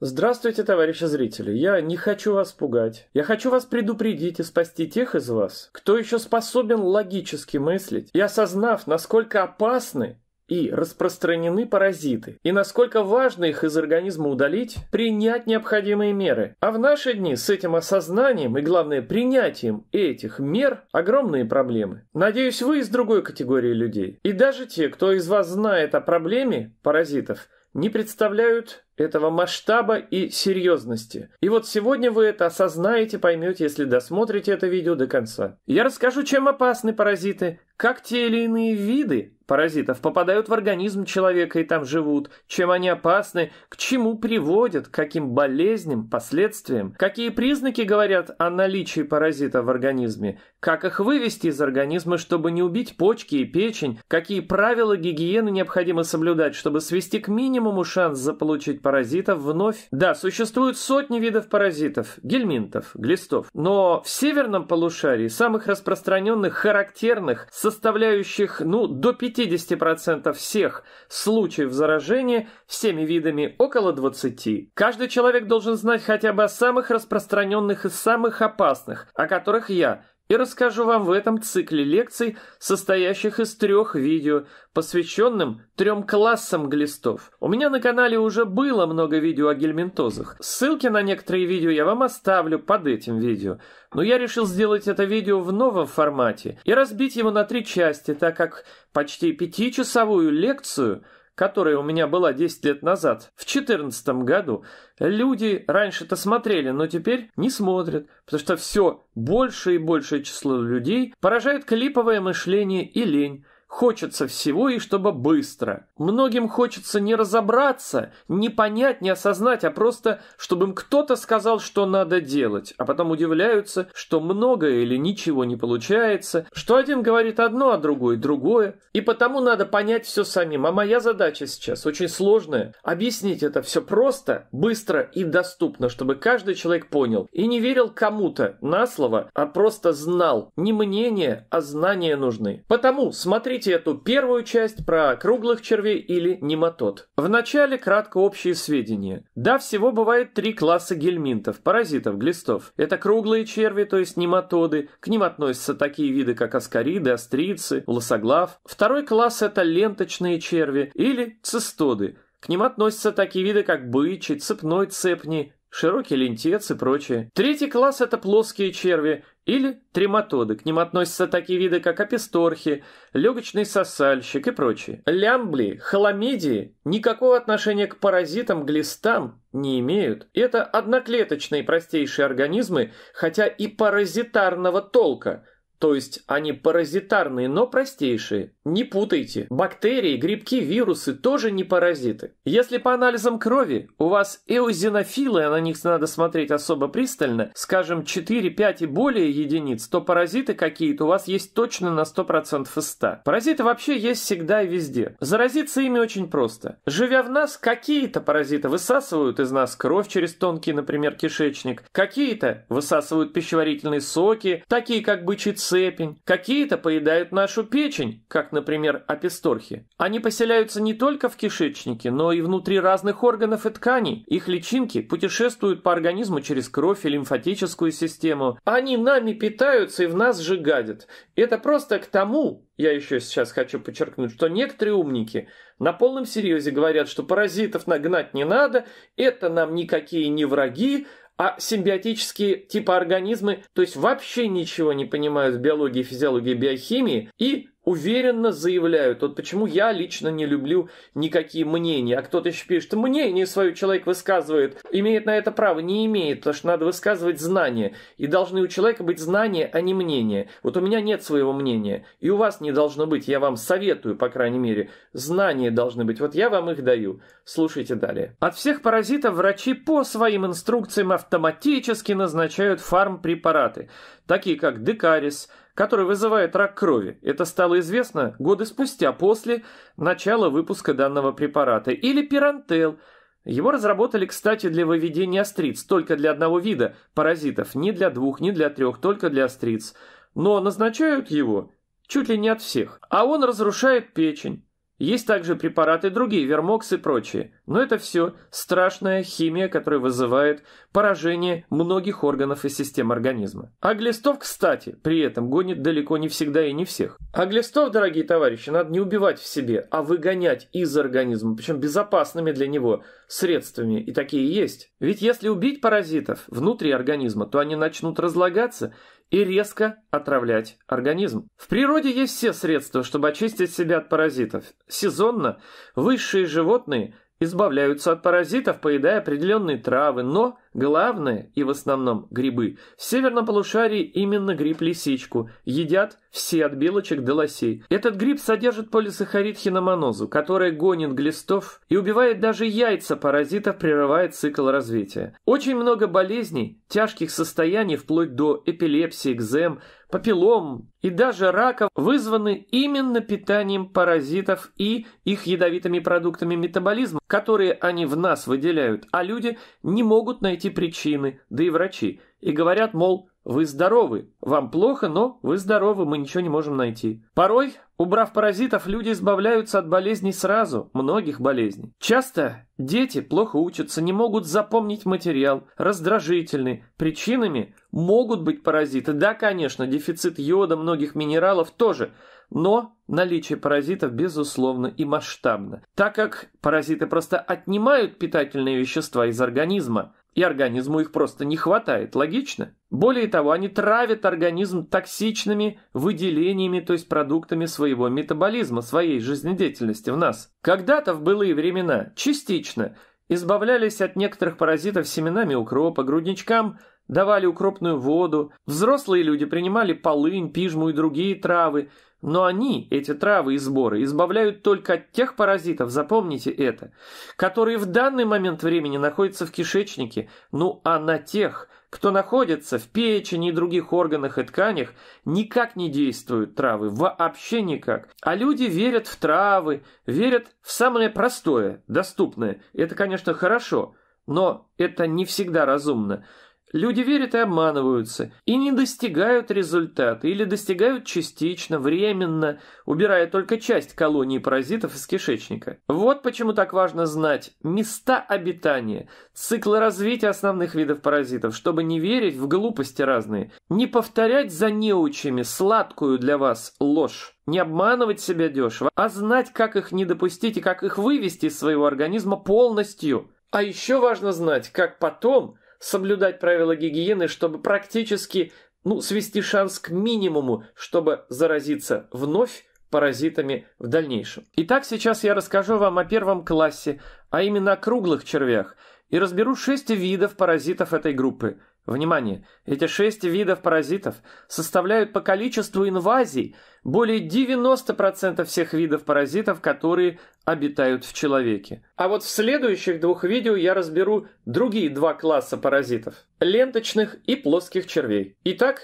Здравствуйте, товарищи зрители. Я не хочу вас пугать. Я хочу вас предупредить и спасти тех из вас, кто еще способен логически мыслить и осознав, насколько опасны и распространены паразиты, и насколько важно их из организма удалить, принять необходимые меры. А в наши дни с этим осознанием и, главное, принятием этих мер огромные проблемы. Надеюсь, вы из другой категории людей. И даже те, кто из вас знает о проблеме паразитов, не представляют этого масштаба и серьезности. И вот сегодня вы это осознаете, поймете, если досмотрите это видео до конца. Я расскажу, чем опасны паразиты, как те или иные виды паразитов попадают в организм человека и там живут, чем они опасны, к чему приводят, каким болезням, последствиям, какие признаки говорят о наличии паразита в организме, как их вывести из организма, чтобы не убить почки и печень? Какие правила гигиены необходимо соблюдать, чтобы свести к минимуму шанс заполучить паразитов вновь? Да, существуют сотни видов паразитов, гельминтов, глистов. Но в северном полушарии самых распространенных характерных, составляющих ну до 50% всех случаев заражения всеми видами около 20. Каждый человек должен знать хотя бы о самых распространенных и самых опасных, о которых я и расскажу вам в этом цикле лекций, состоящих из трех видео, посвященным трем классам глистов. У меня на канале уже было много видео о гельминтозах. Ссылки на некоторые видео я вам оставлю под этим видео. Но я решил сделать это видео в новом формате и разбить его на три части, так как почти пятичасовую лекцию – которая у меня была 10 лет назад, в 2014 году, люди раньше-то смотрели, но теперь не смотрят, потому что все большее и большее число людей поражает клиповое мышление и лень, Хочется всего и чтобы быстро. Многим хочется не разобраться, не понять, не осознать, а просто, чтобы им кто-то сказал, что надо делать. А потом удивляются, что многое или ничего не получается, что один говорит одно, а другой другое. И потому надо понять все самим. А моя задача сейчас очень сложная. Объяснить это все просто, быстро и доступно, чтобы каждый человек понял. И не верил кому-то на слово, а просто знал. Не мнение, а знания нужны. Потому смотри Смотрите эту первую часть про круглых червей или нематод. Вначале кратко общие сведения. Да, всего бывает три класса гельминтов, паразитов, глистов. Это круглые черви, то есть нематоды. К ним относятся такие виды, как аскариды, острицы, лосоглав. Второй класс – это ленточные черви или цистоды. К ним относятся такие виды, как бычий, цепной цепни, широкий лентец и прочее. Третий класс – это плоские черви или трематоды. К ним относятся такие виды, как аписторхи, легочный сосальщик и прочие. Лямбли, хламидии никакого отношения к паразитам, глистам не имеют. Это одноклеточные простейшие организмы, хотя и паразитарного толка – то есть они паразитарные, но простейшие. Не путайте. Бактерии, грибки, вирусы тоже не паразиты. Если по анализам крови у вас эозинофилы, а на них надо смотреть особо пристально, скажем 4-5 и более единиц, то паразиты какие-то у вас есть точно на 100% из 100. Паразиты вообще есть всегда и везде. Заразиться ими очень просто. Живя в нас, какие-то паразиты высасывают из нас кровь через тонкий, например, кишечник, какие-то высасывают пищеварительные соки, такие как бычий цепень, какие-то поедают нашу печень, как, например, аписторхи. Они поселяются не только в кишечнике, но и внутри разных органов и тканей. Их личинки путешествуют по организму через кровь и лимфатическую систему. Они нами питаются и в нас же гадят. Это просто к тому, я еще сейчас хочу подчеркнуть, что некоторые умники на полном серьезе говорят, что паразитов нагнать не надо, это нам никакие не враги, а симбиотические типа организмы, то есть вообще ничего не понимают в биологии, физиологии, биохимии и уверенно заявляют, вот почему я лично не люблю никакие мнения, а кто-то еще пишет, мнение свое человек высказывает, имеет на это право, не имеет, потому что надо высказывать знания, и должны у человека быть знания, а не мнения. Вот у меня нет своего мнения, и у вас не должно быть, я вам советую, по крайней мере, знания должны быть, вот я вам их даю. Слушайте далее. От всех паразитов врачи по своим инструкциям автоматически назначают фармпрепараты, такие как декарис, который вызывает рак крови. Это стало известно годы спустя после начала выпуска данного препарата. Или пирантел. Его разработали, кстати, для выведения остриц, только для одного вида паразитов, не для двух, не для трех, только для остриц. Но назначают его чуть ли не от всех. А он разрушает печень. Есть также препараты другие, вермокс и прочие. Но это все страшная химия, которая вызывает поражение многих органов и систем организма. А глистов, кстати, при этом гонит далеко не всегда и не всех. А глистов, дорогие товарищи, надо не убивать в себе, а выгонять из организма, причем безопасными для него средствами. И такие есть. Ведь если убить паразитов внутри организма, то они начнут разлагаться и резко отравлять организм. В природе есть все средства, чтобы очистить себя от паразитов. Сезонно высшие животные – избавляются от паразитов, поедая определенные травы, но, главное, и в основном грибы, в северном полушарии именно гриб-лисичку едят все от белочек до лосей. Этот гриб содержит полисахарид хиномонозу, который гонит глистов и убивает даже яйца паразитов, прерывает цикл развития. Очень много болезней, тяжких состояний вплоть до эпилепсии, экзем, папиллом и даже раков вызваны именно питанием паразитов и их ядовитыми продуктами метаболизма, которые они в нас выделяют, а люди не могут найти причины, да и врачи, и говорят, мол, вы здоровы. Вам плохо, но вы здоровы, мы ничего не можем найти. Порой, убрав паразитов, люди избавляются от болезней сразу, многих болезней. Часто дети плохо учатся, не могут запомнить материал, раздражительны. Причинами могут быть паразиты. Да, конечно, дефицит йода, многих минералов тоже но наличие паразитов безусловно и масштабно, так как паразиты просто отнимают питательные вещества из организма, и организму их просто не хватает, логично? Более того, они травят организм токсичными выделениями, то есть продуктами своего метаболизма, своей жизнедеятельности в нас. Когда-то в былые времена частично избавлялись от некоторых паразитов семенами укропа, грудничкам – давали укропную воду, взрослые люди принимали полынь, пижму и другие травы – но они, эти травы и сборы, избавляют только от тех паразитов, запомните это, которые в данный момент времени находятся в кишечнике, ну а на тех, кто находится в печени и других органах и тканях, никак не действуют травы, вообще никак. А люди верят в травы, верят в самое простое, доступное. Это, конечно, хорошо, но это не всегда разумно. Люди верят и обманываются, и не достигают результата, или достигают частично, временно, убирая только часть колонии паразитов из кишечника. Вот почему так важно знать места обитания, циклы развития основных видов паразитов, чтобы не верить в глупости разные, не повторять за неучами сладкую для вас ложь. Не обманывать себя дешево, а знать, как их не допустить и как их вывести из своего организма полностью. А еще важно знать, как потом соблюдать правила гигиены, чтобы практически, ну, свести шанс к минимуму, чтобы заразиться вновь паразитами в дальнейшем. Итак, сейчас я расскажу вам о первом классе, а именно о круглых червях, и разберу шесть видов паразитов этой группы – Внимание! Эти шесть видов паразитов составляют по количеству инвазий более 90% всех видов паразитов, которые обитают в человеке. А вот в следующих двух видео я разберу другие два класса паразитов – ленточных и плоских червей. Итак,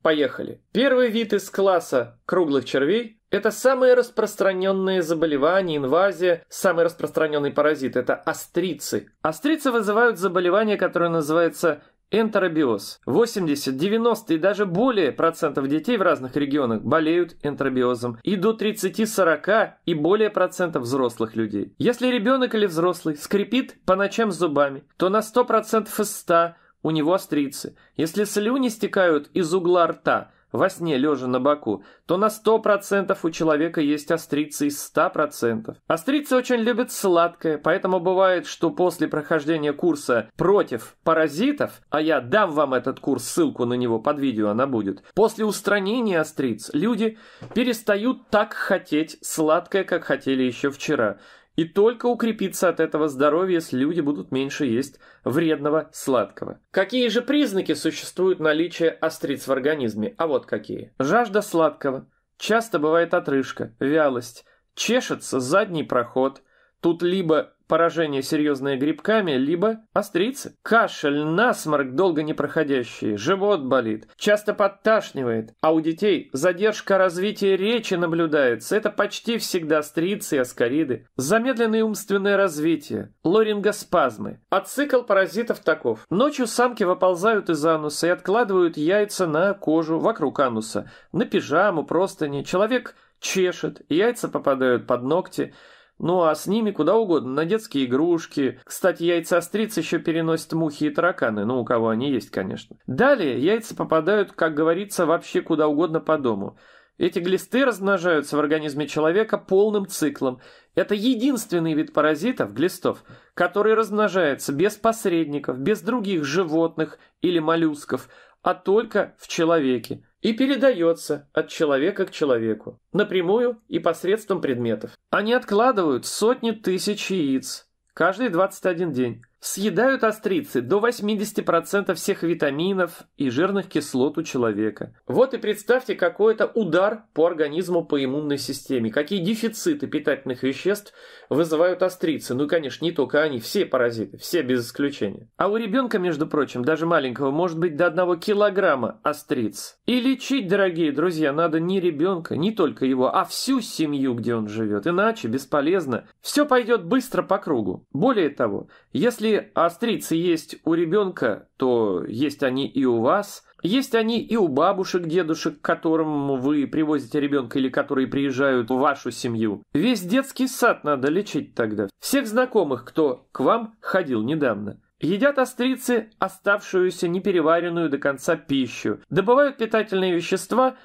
поехали. Первый вид из класса круглых червей – это самые распространенные заболевания, инвазия. Самый распространенный паразит – это острицы. Острицы вызывают заболевание, которое называется Энтеробиоз. 80, 90 и даже более процентов детей в разных регионах болеют энтеробиозом. И до 30-40 и более процентов взрослых людей. Если ребенок или взрослый скрипит по ночам зубами, то на 100% из 100 у него острицы. Если слюни стекают из угла рта – во сне лежа на боку, то на 100% у человека есть острицы из 100%. Острицы очень любят сладкое, поэтому бывает, что после прохождения курса против паразитов, а я дам вам этот курс, ссылку на него под видео она будет, после устранения остриц люди перестают так хотеть сладкое, как хотели еще вчера. И только укрепится от этого здоровье, если люди будут меньше есть вредного сладкого. Какие же признаки существуют наличия остриц в организме? А вот какие. Жажда сладкого. Часто бывает отрыжка, вялость. Чешется задний проход. Тут либо поражение серьезное грибками, либо острицы. Кашель, насморк долго не проходящий, живот болит, часто подташнивает, а у детей задержка развития речи наблюдается. Это почти всегда острицы и аскариды. Замедленное умственное развитие, лорингоспазмы. А цикл паразитов таков. Ночью самки выползают из ануса и откладывают яйца на кожу вокруг ануса, на пижаму, простыни. Человек чешет, яйца попадают под ногти – ну а с ними куда угодно, на детские игрушки. Кстати, яйца остриц еще переносят мухи и тараканы, ну у кого они есть, конечно. Далее яйца попадают, как говорится, вообще куда угодно по дому. Эти глисты размножаются в организме человека полным циклом. Это единственный вид паразитов, глистов, который размножается без посредников, без других животных или моллюсков, а только в человеке и передается от человека к человеку, напрямую и посредством предметов. Они откладывают сотни тысяч яиц каждые 21 день, Съедают острицы до 80% всех витаминов и жирных кислот у человека. Вот и представьте, какой это удар по организму, по иммунной системе. Какие дефициты питательных веществ вызывают острицы. Ну и, конечно, не только они, все паразиты, все без исключения. А у ребенка, между прочим, даже маленького, может быть до 1 килограмма остриц. И лечить, дорогие друзья, надо не ребенка, не только его, а всю семью, где он живет. Иначе бесполезно. Все пойдет быстро по кругу. Более того, если если острицы есть у ребенка, то есть они и у вас. Есть они и у бабушек, дедушек, к которым вы привозите ребенка или которые приезжают в вашу семью. Весь детский сад надо лечить тогда. Всех знакомых, кто к вам ходил недавно. Едят острицы оставшуюся непереваренную до конца пищу, добывают питательные вещества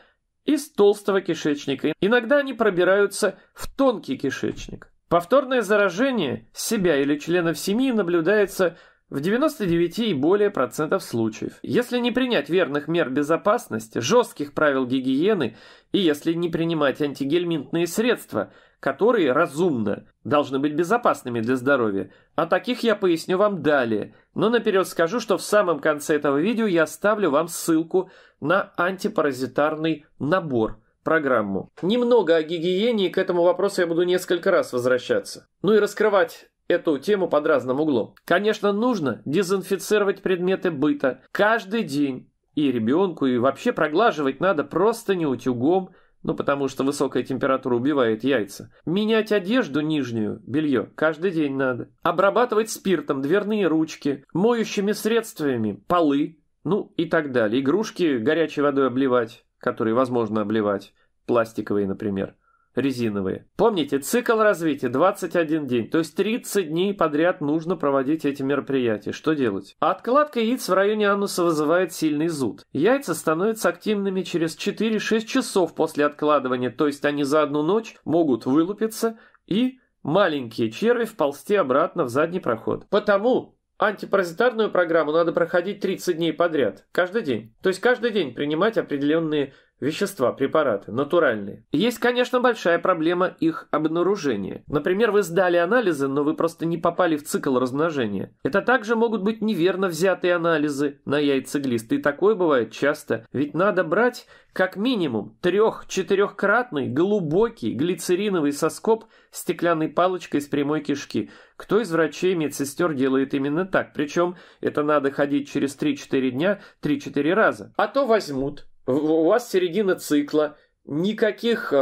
из толстого кишечника. Иногда они пробираются в тонкий кишечник. Повторное заражение себя или членов семьи наблюдается в 99 и более процентов случаев. Если не принять верных мер безопасности, жестких правил гигиены и если не принимать антигельминтные средства, которые разумно должны быть безопасными для здоровья, о а таких я поясню вам далее, но наперед скажу, что в самом конце этого видео я оставлю вам ссылку на антипаразитарный набор, программу. Немного о гигиене, и к этому вопросу я буду несколько раз возвращаться. Ну и раскрывать эту тему под разным углом. Конечно, нужно дезинфицировать предметы быта каждый день. И ребенку, и вообще проглаживать надо просто не утюгом, ну потому что высокая температура убивает яйца. Менять одежду нижнюю, белье, каждый день надо. Обрабатывать спиртом дверные ручки, моющими средствами полы, ну и так далее. Игрушки горячей водой обливать которые возможно обливать, пластиковые, например, резиновые. Помните, цикл развития 21 день, то есть 30 дней подряд нужно проводить эти мероприятия. Что делать? Откладка яиц в районе ануса вызывает сильный зуд. Яйца становятся активными через 4-6 часов после откладывания, то есть они за одну ночь могут вылупиться и маленькие черви вползти обратно в задний проход. Потому Антипаразитарную программу надо проходить 30 дней подряд, каждый день. То есть каждый день принимать определенные Вещества, препараты, натуральные. Есть, конечно, большая проблема их обнаружения. Например, вы сдали анализы, но вы просто не попали в цикл размножения. Это также могут быть неверно взятые анализы на яйцеглист. И такое бывает часто. Ведь надо брать как минимум трех-четырехкратный глубокий глицериновый соскоб стеклянной палочкой с прямой кишки. Кто из врачей медсестер делает именно так? Причем это надо ходить через 3-4 дня 3-4 раза. А то возьмут у вас середина цикла, никаких э,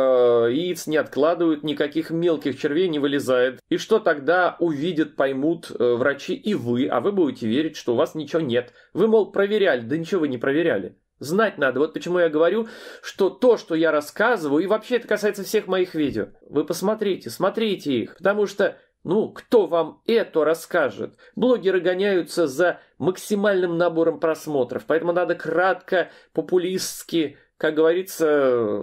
яиц не откладывают, никаких мелких червей не вылезает. И что тогда увидят, поймут э, врачи и вы, а вы будете верить, что у вас ничего нет. Вы, мол, проверяли, да ничего вы не проверяли. Знать надо. Вот почему я говорю, что то, что я рассказываю, и вообще это касается всех моих видео. Вы посмотрите, смотрите их, потому что ну, кто вам это расскажет? Блогеры гоняются за максимальным набором просмотров, поэтому надо кратко, популистски как говорится,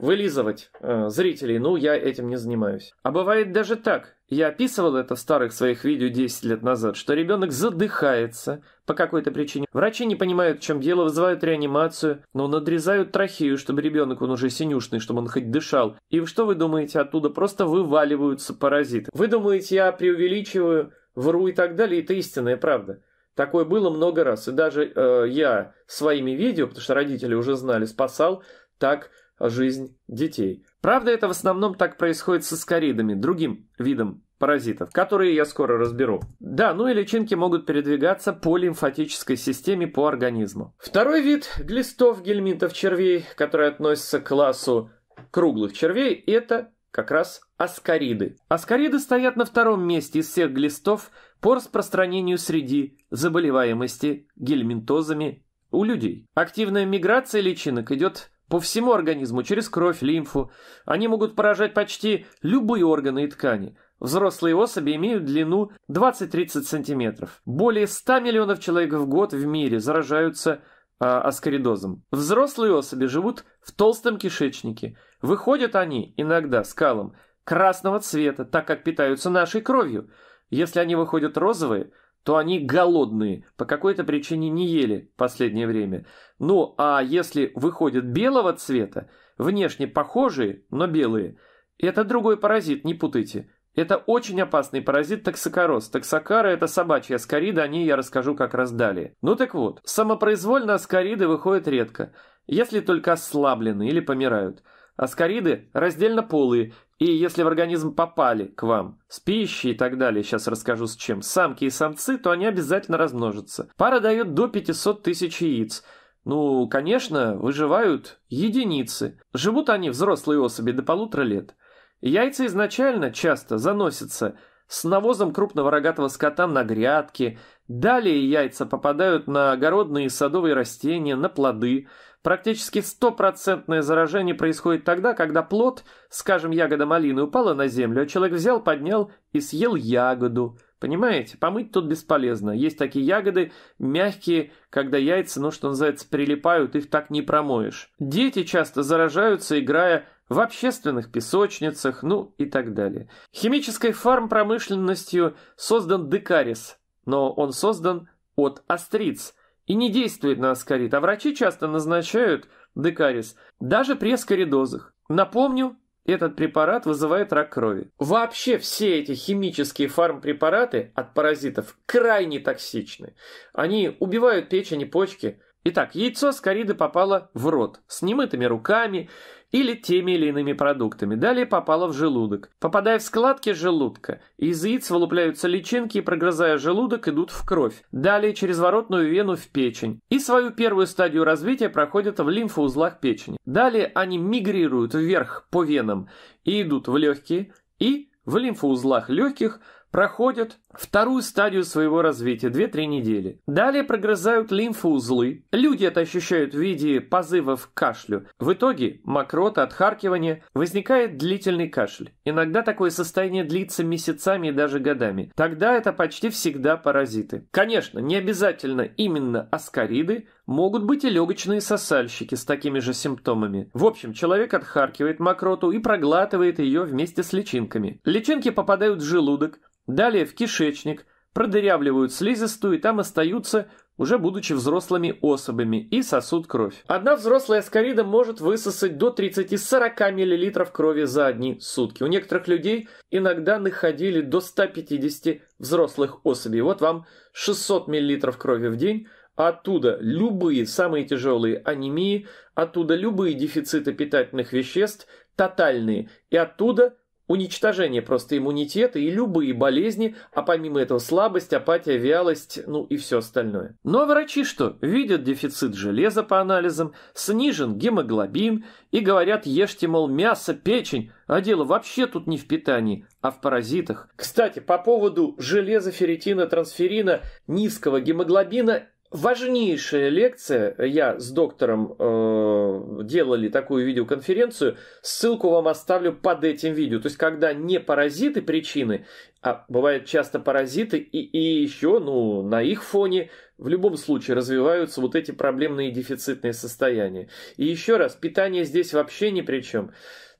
вылизывать э, зрителей, ну, я этим не занимаюсь. А бывает даже так, я описывал это в старых своих видео 10 лет назад, что ребенок задыхается по какой-то причине. Врачи не понимают, в чем дело, вызывают реанимацию, но надрезают трахею, чтобы ребенок, он уже синюшный, чтобы он хоть дышал. И что вы думаете, оттуда просто вываливаются паразиты. Вы думаете, я преувеличиваю, вру и так далее, это истинная правда. Такое было много раз. И даже э, я своими видео, потому что родители уже знали, спасал так жизнь детей. Правда, это в основном так происходит со скоридами, другим видом паразитов, которые я скоро разберу. Да, ну и личинки могут передвигаться по лимфатической системе по организму. Второй вид глистов гельминтов червей, который относится к классу круглых червей, это как раз аскариды. Аскариды стоят на втором месте из всех глистов по распространению среди заболеваемости гельминтозами у людей. Активная миграция личинок идет по всему организму, через кровь, лимфу. Они могут поражать почти любые органы и ткани. Взрослые особи имеют длину 20-30 сантиметров. Более 100 миллионов человек в год в мире заражаются а, аскоридозом. Взрослые особи живут в толстом кишечнике. Выходят они иногда с калом красного цвета, так как питаются нашей кровью. Если они выходят розовые, то они голодные, по какой-то причине не ели в последнее время. Ну, а если выходят белого цвета, внешне похожие, но белые, это другой паразит, не путайте. Это очень опасный паразит токсокороз. Токсокара – это собачья аскарида, о ней я расскажу как раз далее. Ну так вот, самопроизвольно аскариды выходят редко, если только ослаблены или помирают. Аскариды раздельно полые, и если в организм попали к вам с пищей и так далее, сейчас расскажу с чем, самки и самцы, то они обязательно размножатся. Пара дает до 500 тысяч яиц. Ну, конечно, выживают единицы. Живут они, взрослые особи, до полутора лет. Яйца изначально часто заносятся с навозом крупного рогатого скота на грядки, далее яйца попадают на огородные и садовые растения, на плоды. Практически стопроцентное заражение происходит тогда, когда плод, скажем, ягода малины упала на землю, а человек взял, поднял и съел ягоду. Понимаете, помыть тут бесполезно. Есть такие ягоды мягкие, когда яйца, ну что называется, прилипают, их так не промоешь. Дети часто заражаются, играя в общественных песочницах, ну и так далее. Химической фармпромышленностью создан декарис, но он создан от остриц и не действует на аскарид, а врачи часто назначают декарис даже при аскаридозах. Напомню, этот препарат вызывает рак крови. Вообще все эти химические фармпрепараты от паразитов крайне токсичны. Они убивают печень и почки. Итак, яйцо скориды попало в рот с немытыми руками или теми или иными продуктами. Далее попало в желудок. Попадая в складки желудка, из яиц вылупляются личинки и, прогрызая желудок, идут в кровь. Далее через воротную вену в печень. И свою первую стадию развития проходят в лимфоузлах печени. Далее они мигрируют вверх по венам и идут в легкие, и в лимфоузлах легких проходят вторую стадию своего развития, 2-3 недели. Далее прогрызают лимфоузлы. Люди это ощущают в виде позывов к кашлю. В итоге мокрота, отхаркивание, возникает длительный кашель. Иногда такое состояние длится месяцами и даже годами. Тогда это почти всегда паразиты. Конечно, не обязательно именно аскариды, Могут быть и легочные сосальщики с такими же симптомами. В общем, человек отхаркивает мокроту и проглатывает ее вместе с личинками. Личинки попадают в желудок, далее в кишечник, кишечник, продырявливают слизистую и там остаются, уже будучи взрослыми особами, и сосут кровь. Одна взрослая скорида может высосать до 30-40 мл крови за одни сутки. У некоторых людей иногда находили до 150 взрослых особей. Вот вам 600 мл крови в день, оттуда любые самые тяжелые анемии, оттуда любые дефициты питательных веществ, тотальные, и оттуда – уничтожение просто иммунитета и любые болезни, а помимо этого слабость, апатия, вялость, ну и все остальное. Но врачи что? Видят дефицит железа по анализам, снижен гемоглобин и говорят, ешьте, мол, мясо, печень, а дело вообще тут не в питании, а в паразитах. Кстати, по поводу железа, ферритина, трансферина, низкого гемоглобина важнейшая лекция. Я с доктором э, делали такую видеоконференцию. Ссылку вам оставлю под этим видео. То есть, когда не паразиты причины, а бывают часто паразиты, и, и еще, ну, на их фоне в любом случае развиваются вот эти проблемные дефицитные состояния. И еще раз, питание здесь вообще ни при чем.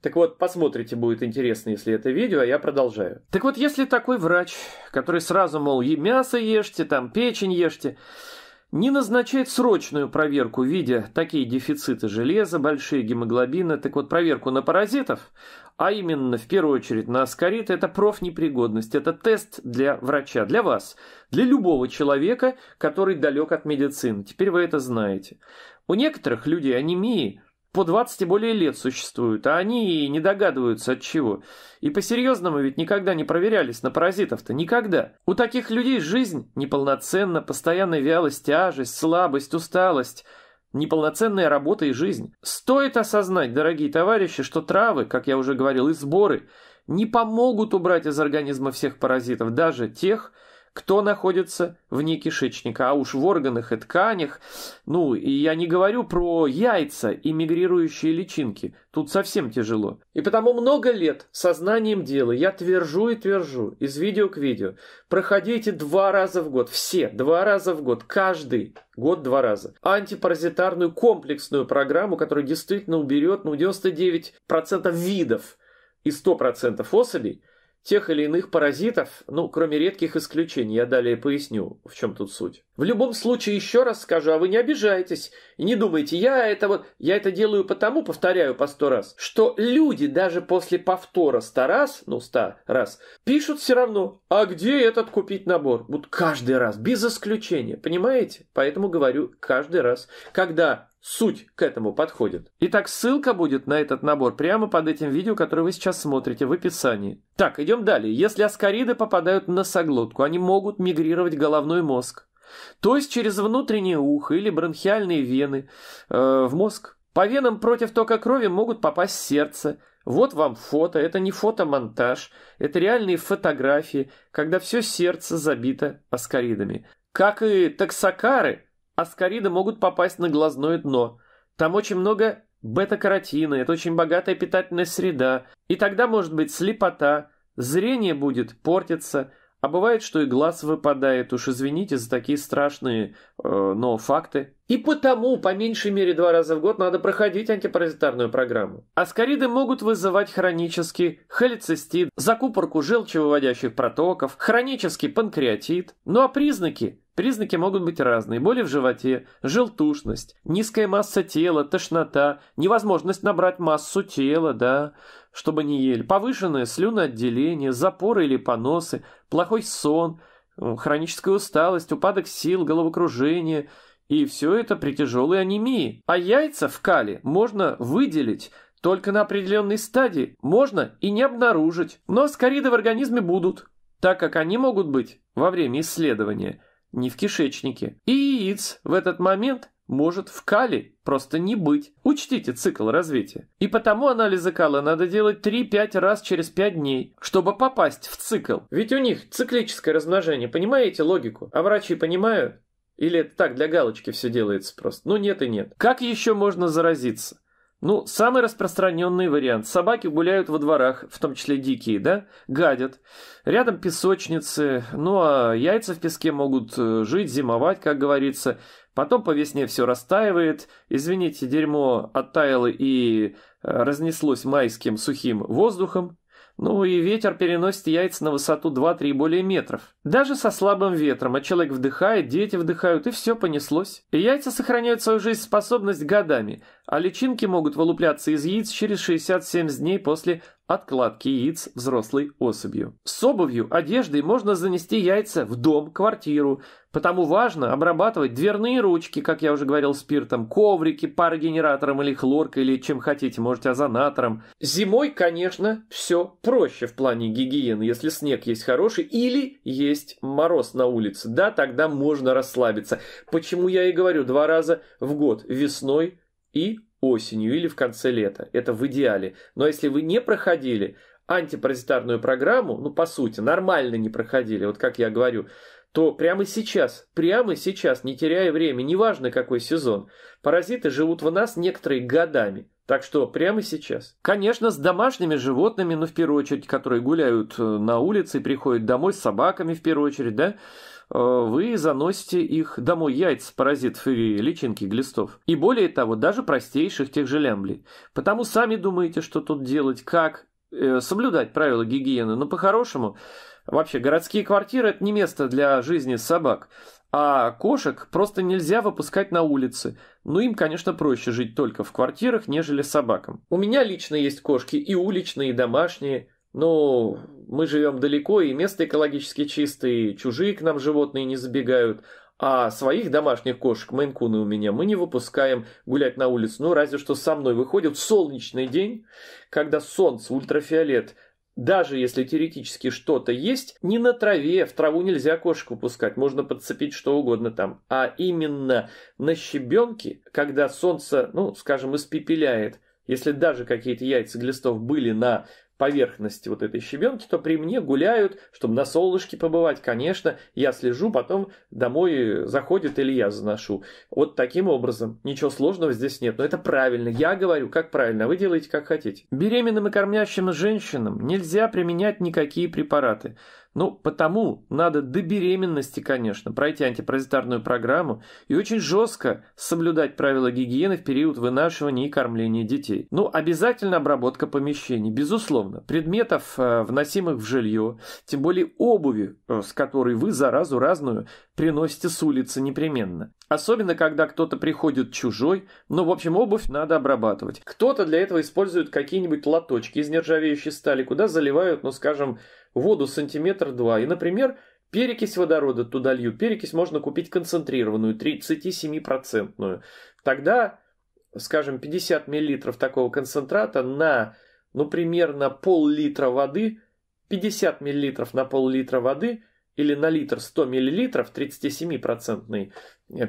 Так вот, посмотрите, будет интересно, если это видео, а я продолжаю. Так вот, если такой врач, который сразу, мол, мясо ешьте, там, печень ешьте, не назначать срочную проверку, видя такие дефициты железа, большие гемоглобины, так вот проверку на паразитов, а именно в первую очередь на аскорит, это профнепригодность, это тест для врача, для вас, для любого человека, который далек от медицины. Теперь вы это знаете. У некоторых людей анемии по 20 и более лет существуют, а они и не догадываются от чего. И по-серьезному ведь никогда не проверялись на паразитов-то, никогда. У таких людей жизнь неполноценна, постоянная вялость, тяжесть, слабость, усталость, неполноценная работа и жизнь. Стоит осознать, дорогие товарищи, что травы, как я уже говорил, и сборы не помогут убрать из организма всех паразитов, даже тех, кто находится вне кишечника, а уж в органах и тканях. Ну, и я не говорю про яйца и мигрирующие личинки, тут совсем тяжело. И потому много лет сознанием дела я твержу и твержу, из видео к видео. Проходите два раза в год, все, два раза в год, каждый год два раза. Антипаразитарную комплексную программу, которая действительно уберет, ну, 99% видов и 100% особей – тех или иных паразитов, ну, кроме редких исключений, я далее поясню, в чем тут суть. В любом случае, еще раз скажу, а вы не обижайтесь не думайте, я это вот, я это делаю потому, повторяю по сто раз, что люди даже после повтора ста раз, ну, ста раз, пишут все равно, а где этот купить набор? Вот каждый раз, без исключения, понимаете? Поэтому говорю каждый раз, когда суть к этому подходит. Итак, ссылка будет на этот набор прямо под этим видео, которое вы сейчас смотрите в описании. Так, идем далее. Если аскариды попадают на соглотку, они могут мигрировать головной мозг. То есть через внутреннее ухо или бронхиальные вены э, в мозг. По венам против тока крови могут попасть сердце. Вот вам фото, это не фотомонтаж, это реальные фотографии, когда все сердце забито аскаридами. Как и таксакары, аскариды могут попасть на глазное дно. Там очень много бета-каротина, это очень богатая питательная среда, и тогда может быть слепота, зрение будет портиться, а бывает, что и глаз выпадает, уж извините за такие страшные, э, но факты. И потому, по меньшей мере, два раза в год надо проходить антипаразитарную программу. Аскариды могут вызывать хронический холецистит, закупорку желчевыводящих протоков, хронический панкреатит. Ну а признаки – Признаки могут быть разные. Боли в животе, желтушность, низкая масса тела, тошнота, невозможность набрать массу тела, да, чтобы не ели, повышенное слюноотделение, запоры или поносы, плохой сон, хроническая усталость, упадок сил, головокружение. И все это при тяжелой анемии. А яйца в кале можно выделить только на определенной стадии, можно и не обнаружить. Но скориды в организме будут, так как они могут быть во время исследования не в кишечнике. И яиц в этот момент может в кале просто не быть. Учтите цикл развития. И потому анализы кала надо делать 3-5 раз через 5 дней, чтобы попасть в цикл. Ведь у них циклическое размножение, понимаете логику? А врачи понимают? Или это так для галочки все делается просто? Ну нет и нет. Как еще можно заразиться? Ну, самый распространенный вариант. Собаки гуляют во дворах, в том числе дикие, да? Гадят. Рядом песочницы. Ну, а яйца в песке могут э, жить, зимовать, как говорится. Потом по весне все растаивает. Извините, дерьмо оттаяло и э, разнеслось майским сухим воздухом. Ну и ветер переносит яйца на высоту 2-3 более метров. Даже со слабым ветром, а человек вдыхает, дети вдыхают, и все понеслось. И яйца сохраняют свою жизнеспособность годами, а личинки могут вылупляться из яиц через 60-70 дней после откладки яиц взрослой особью. С обувью, одеждой можно занести яйца в дом, квартиру, потому важно обрабатывать дверные ручки, как я уже говорил, спиртом, коврики, парогенератором или хлоркой, или чем хотите, можете озонатором. Зимой, конечно, все проще в плане гигиены, если снег есть хороший или есть мороз на улице. Да, тогда можно расслабиться. Почему я и говорю два раза в год, весной и осенью или в конце лета. Это в идеале. Но если вы не проходили антипаразитарную программу, ну, по сути, нормально не проходили, вот как я говорю, то прямо сейчас, прямо сейчас, не теряя времени, неважно какой сезон, паразиты живут в нас некоторые годами. Так что прямо сейчас. Конечно, с домашними животными, ну, в первую очередь, которые гуляют э, на улице и приходят домой, с собаками, в первую очередь, да, Э, вы заносите их домой яйца паразитов и личинки глистов. И более того, даже простейших тех же лямблей. Потому сами думаете, что тут делать, как э, соблюдать правила гигиены. Но по-хорошему, вообще, городские квартиры – это не место для жизни собак. А кошек просто нельзя выпускать на улицы. Ну, им, конечно, проще жить только в квартирах, нежели собакам. У меня лично есть кошки и уличные, и домашние. Ну, мы живем далеко, и место экологически чистое, чужие к нам животные не забегают. А своих домашних кошек, мейнкуны у меня, мы не выпускаем гулять на улицу. Ну, разве что со мной выходит солнечный день, когда солнце, ультрафиолет, даже если теоретически что-то есть, не на траве, в траву нельзя кошку выпускать, можно подцепить что угодно там. А именно на щебенке, когда солнце, ну, скажем, испепеляет, если даже какие-то яйца глистов были на поверхности вот этой щебенки, то при мне гуляют, чтобы на солнышке побывать, конечно, я слежу, потом домой заходит или я заношу. Вот таким образом. Ничего сложного здесь нет. Но это правильно. Я говорю, как правильно, вы делаете, как хотите. Беременным и кормящим женщинам нельзя применять никакие препараты. Ну, потому надо до беременности, конечно, пройти антипаразитарную программу и очень жестко соблюдать правила гигиены в период вынашивания и кормления детей. Ну, обязательно обработка помещений, безусловно, предметов, э, вносимых в жилье, тем более обуви, э, с которой вы заразу разную приносите с улицы непременно. Особенно, когда кто-то приходит чужой, ну, в общем, обувь надо обрабатывать. Кто-то для этого использует какие-нибудь лоточки из нержавеющей стали, куда заливают, ну, скажем, воду сантиметр два и, например, перекись водорода туда лью, перекись можно купить концентрированную, 37-процентную, тогда, скажем, 50 миллилитров такого концентрата на, ну, примерно пол-литра воды, 50 миллилитров на пол-литра воды – или на литр 100 мл 37%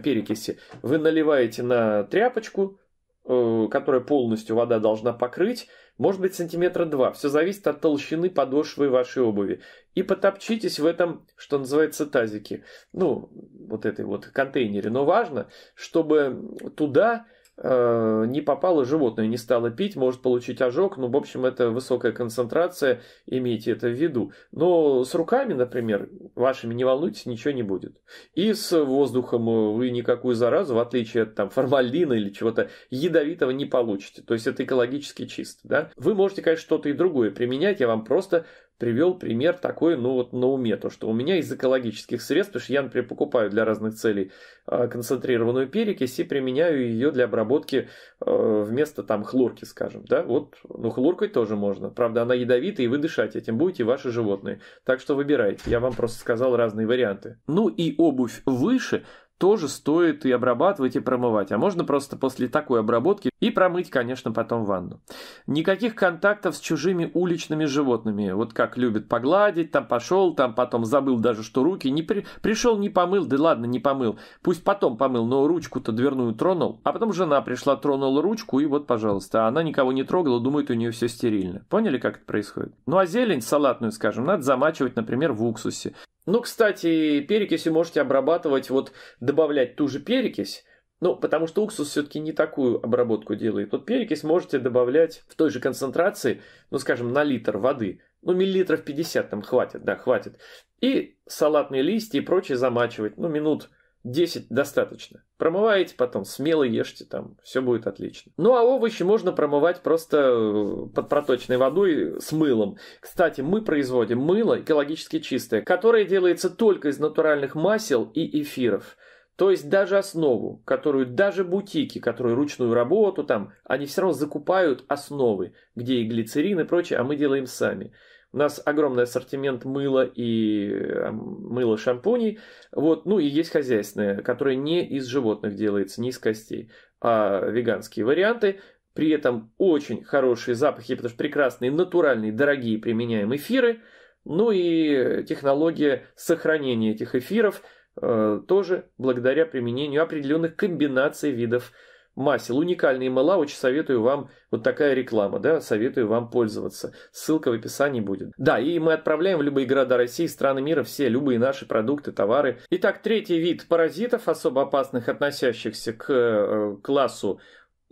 перекиси вы наливаете на тряпочку, э, которая полностью вода должна покрыть, может быть, сантиметра два. Все зависит от толщины подошвы вашей обуви. И потопчитесь в этом, что называется, тазике. Ну, вот этой вот контейнере. Но важно, чтобы туда Э, не попало животное, не стало пить, может получить ожог, ну, в общем, это высокая концентрация, имейте это в виду. Но с руками, например, вашими не волнуйтесь, ничего не будет. И с воздухом э, вы никакую заразу, в отличие от там формалина или чего-то ядовитого, не получите. То есть это экологически чисто, да. Вы можете, конечно, что-то и другое применять, я вам просто привел пример такой, ну вот на уме, то что у меня из экологических средств, потому что я, например, покупаю для разных целей а, концентрированную перекись и применяю ее для обработки а, вместо там хлорки, скажем, да, вот, ну хлоркой тоже можно, правда, она ядовитая, и вы дышать этим будете ваши животные, так что выбирайте, я вам просто сказал разные варианты. Ну и обувь выше – тоже стоит и обрабатывать, и промывать. А можно просто после такой обработки и промыть, конечно, потом ванну. Никаких контактов с чужими уличными животными. Вот как любят погладить, там пошел, там потом забыл даже, что руки. Не при... Пришел, не помыл, да ладно, не помыл. Пусть потом помыл, но ручку-то дверную тронул. А потом жена пришла, тронула ручку, и вот, пожалуйста. она никого не трогала, думает, у нее все стерильно. Поняли, как это происходит? Ну а зелень салатную, скажем, надо замачивать, например, в уксусе. Ну, кстати, перекиси можете обрабатывать, вот добавлять ту же перекись, ну, потому что уксус все-таки не такую обработку делает. Вот перекись можете добавлять в той же концентрации, ну, скажем, на литр воды. Ну, миллилитров 50 там хватит, да, хватит. И салатные листья и прочее замачивать, ну, минут 10 достаточно. Промываете потом, смело ешьте там, все будет отлично. Ну а овощи можно промывать просто э, под проточной водой э, с мылом. Кстати, мы производим мыло экологически чистое, которое делается только из натуральных масел и эфиров. То есть даже основу, которую даже бутики, которые ручную работу там, они все равно закупают основы, где и глицерин и прочее, а мы делаем сами. У нас огромный ассортимент мыла и эм, мыла шампуней. Вот, ну и есть хозяйственные, которые не из животных делается, не из костей, а веганские варианты. При этом очень хорошие запахи, потому что прекрасные, натуральные, дорогие применяем эфиры. Ну и технология сохранения этих эфиров э, тоже благодаря применению определенных комбинаций видов масел. уникальные мыла очень советую вам, вот такая реклама, да, советую вам пользоваться. Ссылка в описании будет. Да, и мы отправляем в любые города России, страны мира все, любые наши продукты, товары. Итак, третий вид паразитов, особо опасных, относящихся к э, классу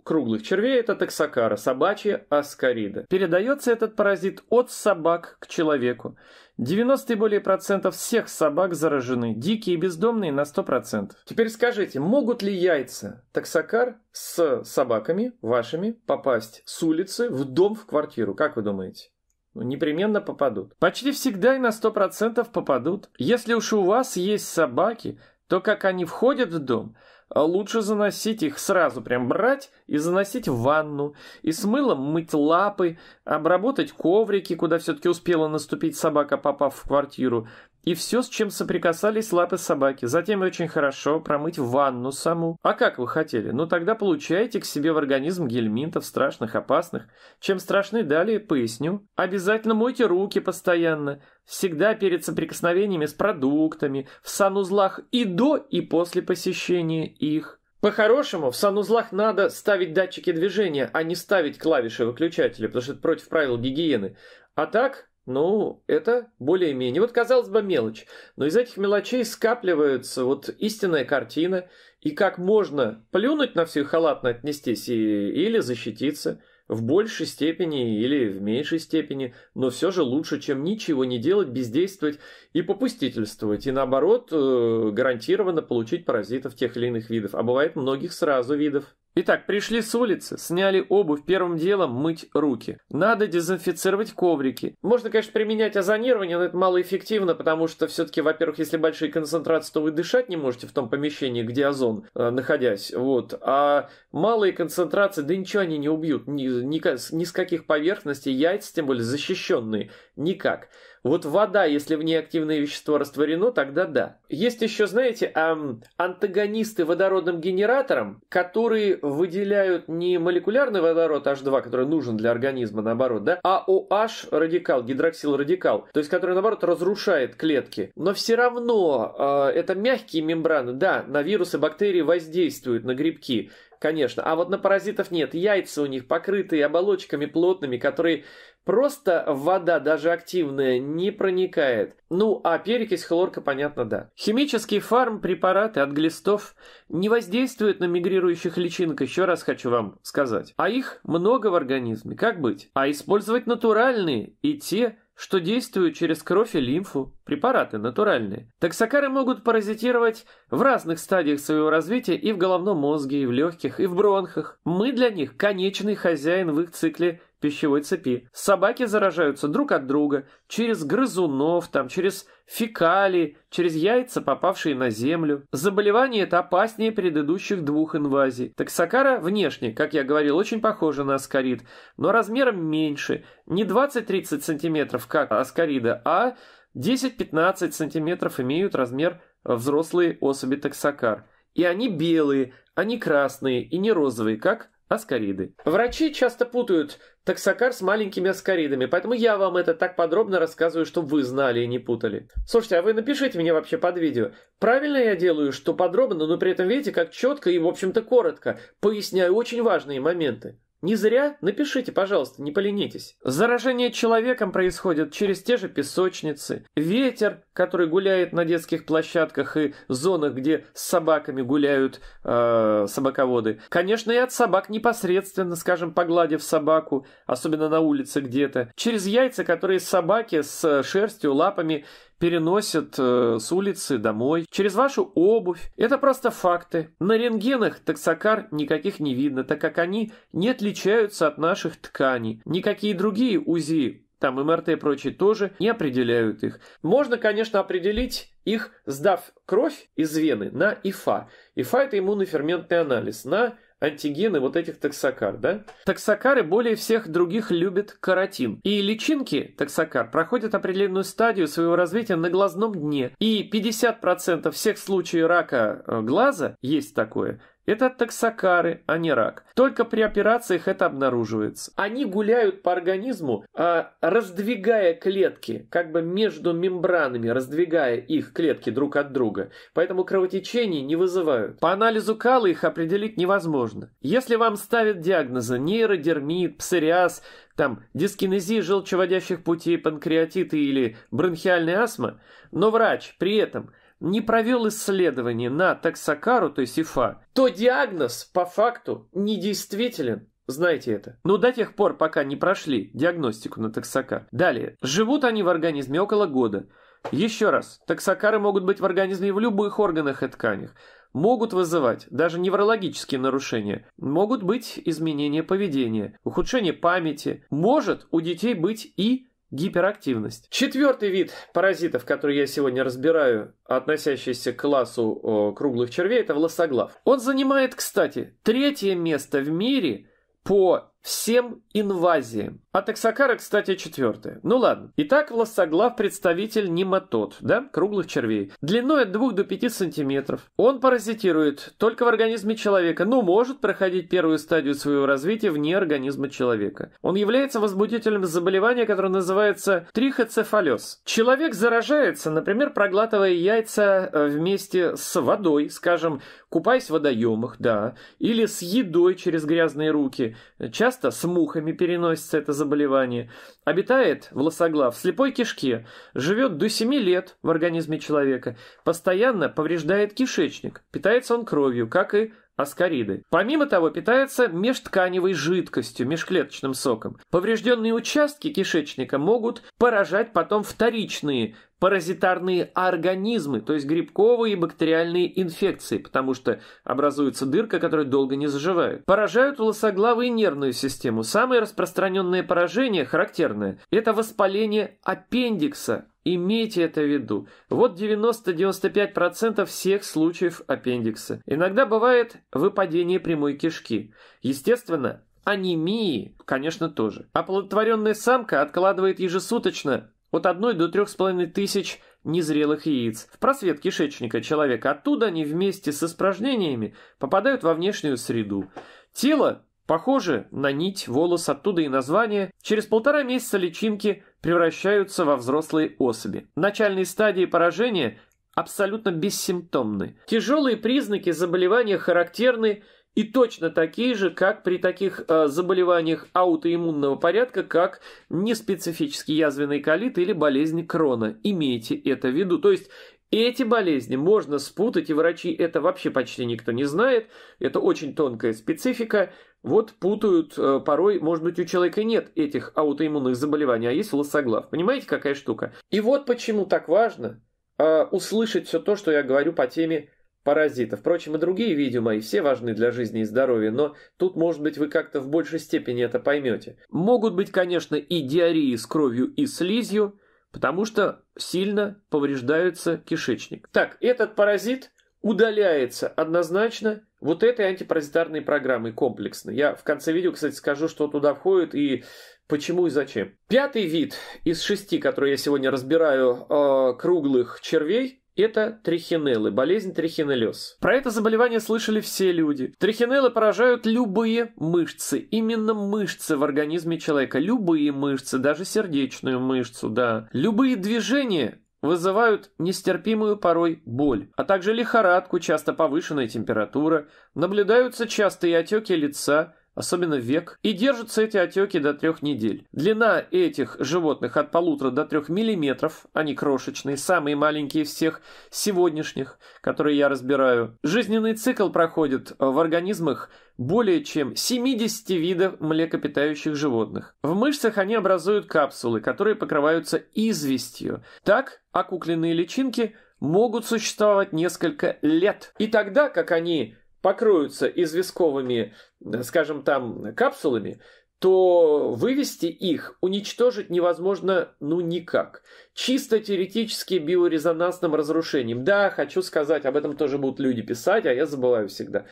круглых червей – это таксокара, собачья – аскарида. Передается этот паразит от собак к человеку. 90 и более процентов всех собак заражены, дикие и бездомные на 100 процентов. Теперь скажите, могут ли яйца таксокар с собаками вашими попасть с улицы в дом, в квартиру? Как вы думаете? Ну, непременно попадут. Почти всегда и на 100% попадут. Если уж у вас есть собаки, то как они входят в дом – а лучше заносить их сразу, прям брать и заносить в ванну, и с мылом мыть лапы, обработать коврики, куда все-таки успела наступить собака, попав в квартиру, и все, с чем соприкасались лапы собаки. Затем очень хорошо промыть ванну саму. А как вы хотели? Ну тогда получайте к себе в организм гельминтов страшных, опасных. Чем страшны, далее поясню. Обязательно мойте руки постоянно. Всегда перед соприкосновениями с продуктами, в санузлах и до, и после посещения их. По-хорошему, в санузлах надо ставить датчики движения, а не ставить клавиши выключателя, потому что это против правил гигиены. А так, ну, это более-менее. Вот, казалось бы, мелочь. Но из этих мелочей скапливается вот истинная картина. И как можно плюнуть на все и халатно отнестись и, или защититься в большей степени или в меньшей степени, но все же лучше, чем ничего не делать, бездействовать и попустительствовать. И наоборот, э, гарантированно получить паразитов тех или иных видов. А бывает многих сразу видов. Итак, пришли с улицы, сняли обувь, первым делом мыть руки. Надо дезинфицировать коврики. Можно, конечно, применять озонирование, но это малоэффективно, потому что все-таки, во-первых, если большие концентрации, то вы дышать не можете в том помещении, где озон, э, находясь. Вот. А малые концентрации, да ничего они не убьют. Ни, ни, ни с каких поверхностей, яйца, тем более защищенные, Никак. Вот вода, если в ней активное вещество растворено, тогда да. Есть еще, знаете, эм, антагонисты водородным генератором, которые выделяют не молекулярный водород H2, который нужен для организма, наоборот, да, а OH радикал, гидроксил радикал, то есть который, наоборот, разрушает клетки. Но все равно э, это мягкие мембраны, да, на вирусы, бактерии воздействуют, на грибки, конечно. А вот на паразитов нет. Яйца у них покрытые оболочками плотными, которые Просто вода, даже активная, не проникает. Ну, а перекись хлорка, понятно, да. Химические фарм, препараты от глистов не воздействуют на мигрирующих личинок, еще раз хочу вам сказать. А их много в организме, как быть? А использовать натуральные и те, что действуют через кровь и лимфу, препараты натуральные. Таксокары могут паразитировать в разных стадиях своего развития и в головном мозге, и в легких, и в бронхах. Мы для них конечный хозяин в их цикле пищевой цепи. Собаки заражаются друг от друга, через грызунов, там, через фекалии, через яйца, попавшие на землю. Заболевание это опаснее предыдущих двух инвазий. Таксакара внешне, как я говорил, очень похожа на аскарид, но размером меньше. Не 20-30 см, как аскарида, а 10-15 см имеют размер взрослые особи таксакар. И они белые, они красные и не розовые, как аскариды. Врачи часто путают таксокар с маленькими аскаридами, поэтому я вам это так подробно рассказываю, чтобы вы знали и не путали. Слушайте, а вы напишите мне вообще под видео, правильно я делаю, что подробно, но при этом видите, как четко и, в общем-то, коротко поясняю очень важные моменты. Не зря? Напишите, пожалуйста, не поленитесь. Заражение человеком происходит через те же песочницы, ветер, который гуляет на детских площадках и зонах, где с собаками гуляют э, собаководы. Конечно, и от собак непосредственно, скажем, погладив собаку, особенно на улице где-то, через яйца, которые собаки с шерстью, лапами переносят э, с улицы домой, через вашу обувь. Это просто факты. На рентгенах таксокар никаких не видно, так как они не отличаются от наших тканей. Никакие другие УЗИ там МРТ и прочее тоже не определяют их. Можно, конечно, определить их, сдав кровь из вены на ИФА. ИФА – это иммуноферментный анализ на антигены вот этих таксокар, да? Таксокары более всех других любят каротин. И личинки таксокар проходят определенную стадию своего развития на глазном дне. И 50% всех случаев рака э, глаза, есть такое, это таксокары, а не рак. Только при операциях это обнаруживается. Они гуляют по организму, а, раздвигая клетки, как бы между мембранами, раздвигая их клетки друг от друга. Поэтому кровотечений не вызывают. По анализу кала их определить невозможно. Если вам ставят диагнозы нейродермит, псориаз, там дискинезия желчеводящих путей, панкреатиты или бронхиальная астма, но врач при этом – не провел исследование на таксокару, то есть ИФА, то диагноз по факту недействителен. Знаете это. Но ну, до тех пор, пока не прошли диагностику на таксокар. Далее. Живут они в организме около года. Еще раз. Таксокары могут быть в организме в любых органах и тканях. Могут вызывать даже неврологические нарушения. Могут быть изменения поведения, ухудшение памяти. Может у детей быть и гиперактивность. Четвертый вид паразитов, который я сегодня разбираю, относящийся к классу о, круглых червей, это власоглав. Он занимает, кстати, третье место в мире по всем инвазиям. А таксокара, кстати, четвертая. Ну ладно. Итак, лосоглав представитель нематод, да, круглых червей. Длиной от 2 до 5 сантиметров. Он паразитирует только в организме человека, но может проходить первую стадию своего развития вне организма человека. Он является возбудителем заболевания, которое называется трихоцефалез. Человек заражается, например, проглатывая яйца э, вместе с водой, скажем, купаясь в водоемах, да, или с едой через грязные руки. Э, часто с мухами переносится это заболевание заболевание Обитает в лосоглав в слепой кишке, живет до 7 лет в организме человека, постоянно повреждает кишечник, питается он кровью, как и аскариды. Помимо того, питается межтканевой жидкостью, межклеточным соком. Поврежденные участки кишечника могут поражать потом вторичные паразитарные организмы, то есть грибковые и бактериальные инфекции, потому что образуется дырка, которая долго не заживает. Поражают волосоглавые нервную систему. Самое распространенное поражение, характерное, это воспаление аппендикса, Имейте это в виду. Вот 90-95% всех случаев аппендикса. Иногда бывает выпадение прямой кишки. Естественно, анемии, конечно, тоже. Оплодотворенная самка откладывает ежесуточно от 1 до 3,5 тысяч незрелых яиц в просвет кишечника человека. Оттуда они вместе с испражнениями попадают во внешнюю среду. Тело Похоже на нить, волос, оттуда и название. Через полтора месяца личинки превращаются во взрослые особи. Начальные стадии поражения абсолютно бессимптомны. Тяжелые признаки заболевания характерны и точно такие же, как при таких э, заболеваниях аутоиммунного порядка, как неспецифический язвенный колит или болезнь Крона. Имейте это в виду. То есть и эти болезни можно спутать, и врачи это вообще почти никто не знает. Это очень тонкая специфика. Вот путают э, порой, может быть, у человека нет этих аутоиммунных заболеваний, а есть лосоглав. Понимаете, какая штука? И вот почему так важно э, услышать все то, что я говорю по теме паразитов. Впрочем, и другие видео мои все важны для жизни и здоровья, но тут, может быть, вы как-то в большей степени это поймете. Могут быть, конечно, и диареи с кровью и слизью, потому что сильно повреждается кишечник. Так, этот паразит удаляется однозначно вот этой антипаразитарной программы комплексно. Я в конце видео, кстати, скажу, что туда входит и почему и зачем. Пятый вид из шести, который я сегодня разбираю, э, круглых червей – это трихинеллы, болезнь трихинеллез. Про это заболевание слышали все люди. Трихинеллы поражают любые мышцы, именно мышцы в организме человека, любые мышцы, даже сердечную мышцу, да. Любые движения вызывают нестерпимую порой боль, а также лихорадку, часто повышенная температура, наблюдаются частые отеки лица, особенно век, и держатся эти отеки до трех недель. Длина этих животных от полутора до трех миллиметров, они крошечные, самые маленькие всех сегодняшних, которые я разбираю. Жизненный цикл проходит в организмах более чем 70 видов млекопитающих животных. В мышцах они образуют капсулы, которые покрываются известью. Так, окукленные личинки могут существовать несколько лет. И тогда, как они покроются известковыми, э, скажем там, капсулами, то вывести их уничтожить невозможно ну никак. Чисто теоретически биорезонансным разрушением. Да, хочу сказать, об этом тоже будут люди писать, а я забываю всегда.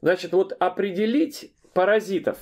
Значит, вот определить паразитов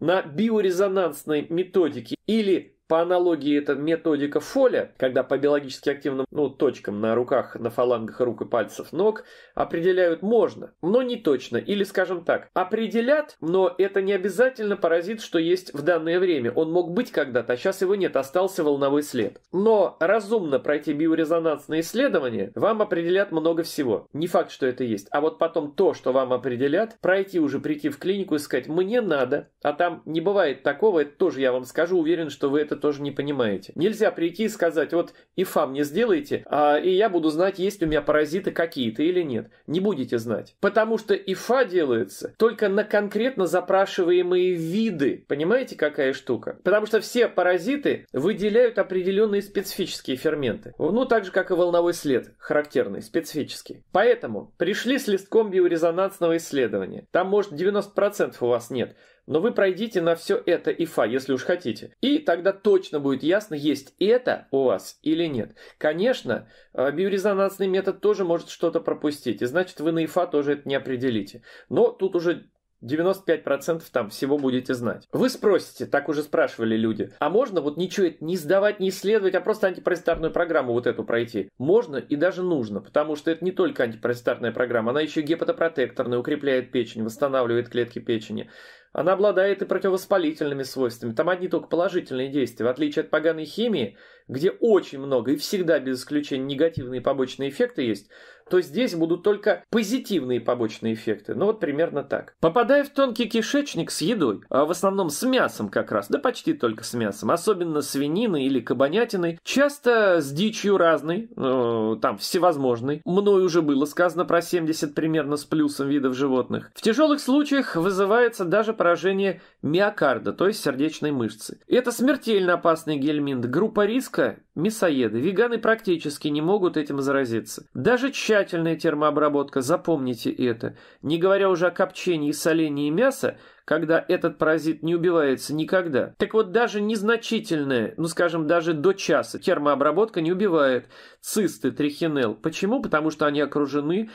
на биорезонансной методике или по аналогии, это методика Фоля, когда по биологически активным ну, точкам на руках, на фалангах рук и пальцев ног определяют можно, но не точно. Или, скажем так, определят, но это не обязательно паразит, что есть в данное время. Он мог быть когда-то, а сейчас его нет, остался волновой след. Но разумно пройти биорезонансное исследование, вам определят много всего. Не факт, что это есть. А вот потом то, что вам определят, пройти уже, прийти в клинику и сказать, мне надо, а там не бывает такого, это тоже я вам скажу, уверен, что вы это тоже не понимаете. Нельзя прийти и сказать, вот ИФА мне сделайте, а, и я буду знать, есть у меня паразиты какие-то или нет. Не будете знать. Потому что ИФА делается только на конкретно запрашиваемые виды. Понимаете, какая штука? Потому что все паразиты выделяют определенные специфические ферменты. Ну, так же, как и волновой след, характерный, специфический. Поэтому пришли с листком биорезонансного исследования. Там, может, 90% у вас нет. Но вы пройдите на все это ИФА, если уж хотите. И тогда точно будет ясно, есть это у вас или нет. Конечно, э, биорезонансный метод тоже может что-то пропустить. И значит, вы на ИФА тоже это не определите. Но тут уже 95% там всего будете знать. Вы спросите, так уже спрашивали люди, а можно вот ничего это не сдавать, не исследовать, а просто антипаразитарную программу вот эту пройти? Можно и даже нужно, потому что это не только антипаразитарная программа, она еще гепатопротекторная, укрепляет печень, восстанавливает клетки печени, она обладает и противовоспалительными свойствами. Там одни только положительные действия, в отличие от поганой химии, где очень много и всегда без исключения негативные побочные эффекты есть то здесь будут только позитивные побочные эффекты. Ну вот примерно так. Попадая в тонкий кишечник с едой, а в основном с мясом как раз, да почти только с мясом, особенно свининой или кабанятиной, часто с дичью разной, э, там всевозможной. Мною уже было сказано про 70 примерно с плюсом видов животных. В тяжелых случаях вызывается даже поражение миокарда, то есть сердечной мышцы. Это смертельно опасный гельминт. Группа риска Мясоеды, веганы практически не могут этим заразиться. Даже тщательная термообработка, запомните это. Не говоря уже о копчении и солении мяса, когда этот паразит не убивается никогда. Так вот, даже незначительная, ну скажем, даже до часа термообработка не убивает цисты трихинел. Почему? Потому что они окружены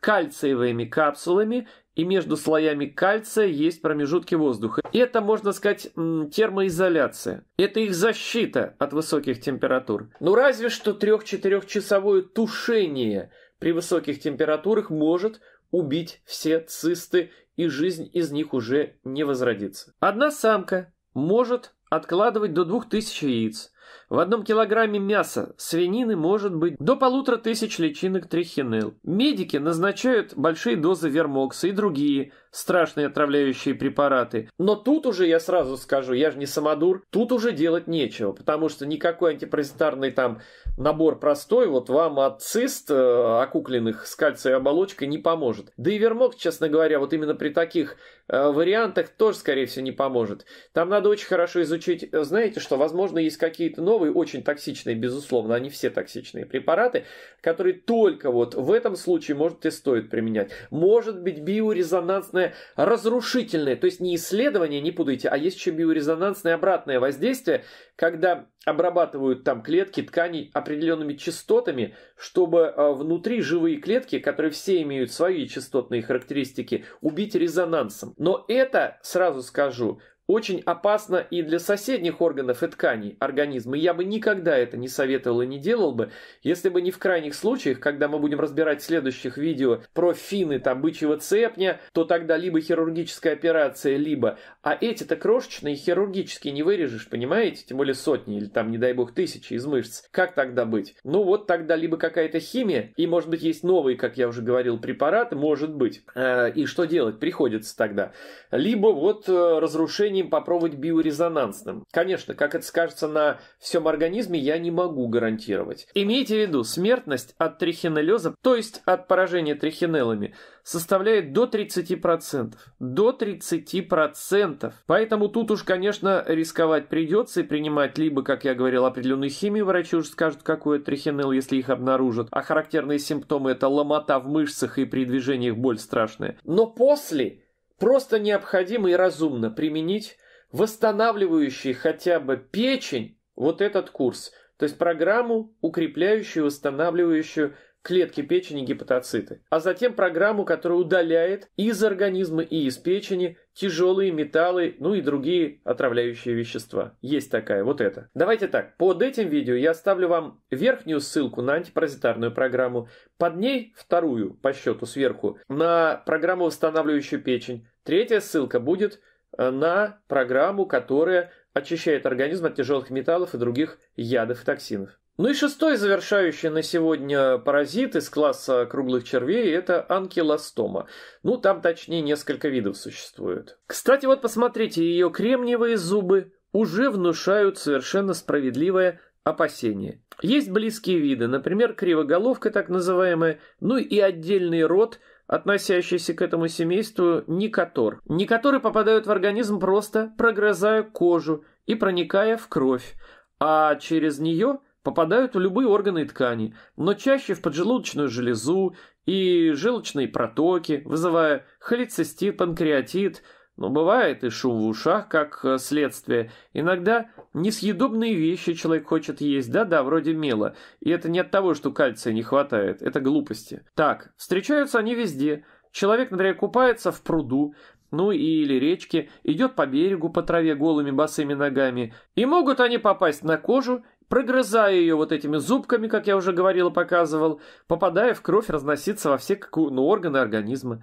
кальциевыми капсулами, и между слоями кальция есть промежутки воздуха. Это, можно сказать, термоизоляция. Это их защита от высоких температур. Ну разве что 3-4-часовое тушение при высоких температурах может убить все цисты, и жизнь из них уже не возродится. Одна самка может откладывать до 2000 яиц. В одном килограмме мяса свинины может быть до полутора тысяч личинок трихинел. Медики назначают большие дозы вермокса и другие страшные отравляющие препараты. Но тут уже я сразу скажу, я же не самодур, тут уже делать нечего, потому что никакой антипаразитарный там набор простой вот вам от цист э, окукленных с кальциевой оболочкой не поможет. Да и вермок, честно говоря, вот именно при таких э, вариантах тоже, скорее всего, не поможет. Там надо очень хорошо изучить, э, знаете, что, возможно, есть какие-то новые, очень токсичные, безусловно, они все токсичные препараты, которые только вот в этом случае, может, и стоит применять. Может быть, биорезонансная биорезонансное разрушительное, то есть не исследование, не путайте, а есть еще биорезонансное обратное воздействие, когда обрабатывают там клетки ткани определенными частотами, чтобы э, внутри живые клетки, которые все имеют свои частотные характеристики, убить резонансом. Но это, сразу скажу, очень опасно и для соседних органов и тканей организма, и я бы никогда это не советовал и не делал бы, если бы не в крайних случаях, когда мы будем разбирать в следующих видео про фины там бычьего цепня, то тогда либо хирургическая операция, либо... А эти-то крошечные хирургически не вырежешь, понимаете? Тем более сотни или там, не дай бог, тысячи из мышц. Как тогда быть? Ну вот тогда либо какая-то химия, и может быть есть новые, как я уже говорил, препараты, может быть. Э, и что делать? Приходится тогда. Либо вот э, разрушение решением попробовать биорезонансным. Конечно, как это скажется на всем организме, я не могу гарантировать. Имейте в виду, смертность от трихинеллеза, то есть от поражения трихинеллами, составляет до 30%. До 30%. Поэтому тут уж, конечно, рисковать придется и принимать либо, как я говорил, определенную химию, врачи уже скажут, какой трихинелл, если их обнаружат. А характерные симптомы – это ломота в мышцах и при движениях боль страшная. Но после Просто необходимо и разумно применить восстанавливающий хотя бы печень вот этот курс, то есть программу, укрепляющую, восстанавливающую клетки печени гепатоциты, а затем программу, которая удаляет из организма и из печени тяжелые металлы, ну и другие отравляющие вещества. Есть такая, вот это. Давайте так, под этим видео я оставлю вам верхнюю ссылку на антипаразитарную программу, под ней вторую по счету сверху на программу, восстанавливающую печень, Третья ссылка будет э, на программу, которая очищает организм от тяжелых металлов и других ядов и токсинов. Ну и шестой завершающий на сегодня паразит из класса круглых червей – это анкилостома. Ну, там точнее несколько видов существует. Кстати, вот посмотрите, ее кремниевые зубы уже внушают совершенно справедливое опасение. Есть близкие виды, например, кривоголовка так называемая, ну и отдельный род – относящиеся к этому семейству никотор. Никоторы попадают в организм просто, прогрызая кожу и проникая в кровь, а через нее попадают в любые органы и ткани, но чаще в поджелудочную железу и желчные протоки, вызывая холецистит, панкреатит – но бывает и шум в ушах, как э, следствие. Иногда несъедобные вещи человек хочет есть, да-да, вроде мела. И это не от того, что кальция не хватает, это глупости. Так, встречаются они везде. Человек, например, купается в пруду, ну или речке, идет по берегу по траве голыми босыми ногами. И могут они попасть на кожу, прогрызая ее вот этими зубками, как я уже говорил и показывал, попадая в кровь, разноситься во все ну, органы организма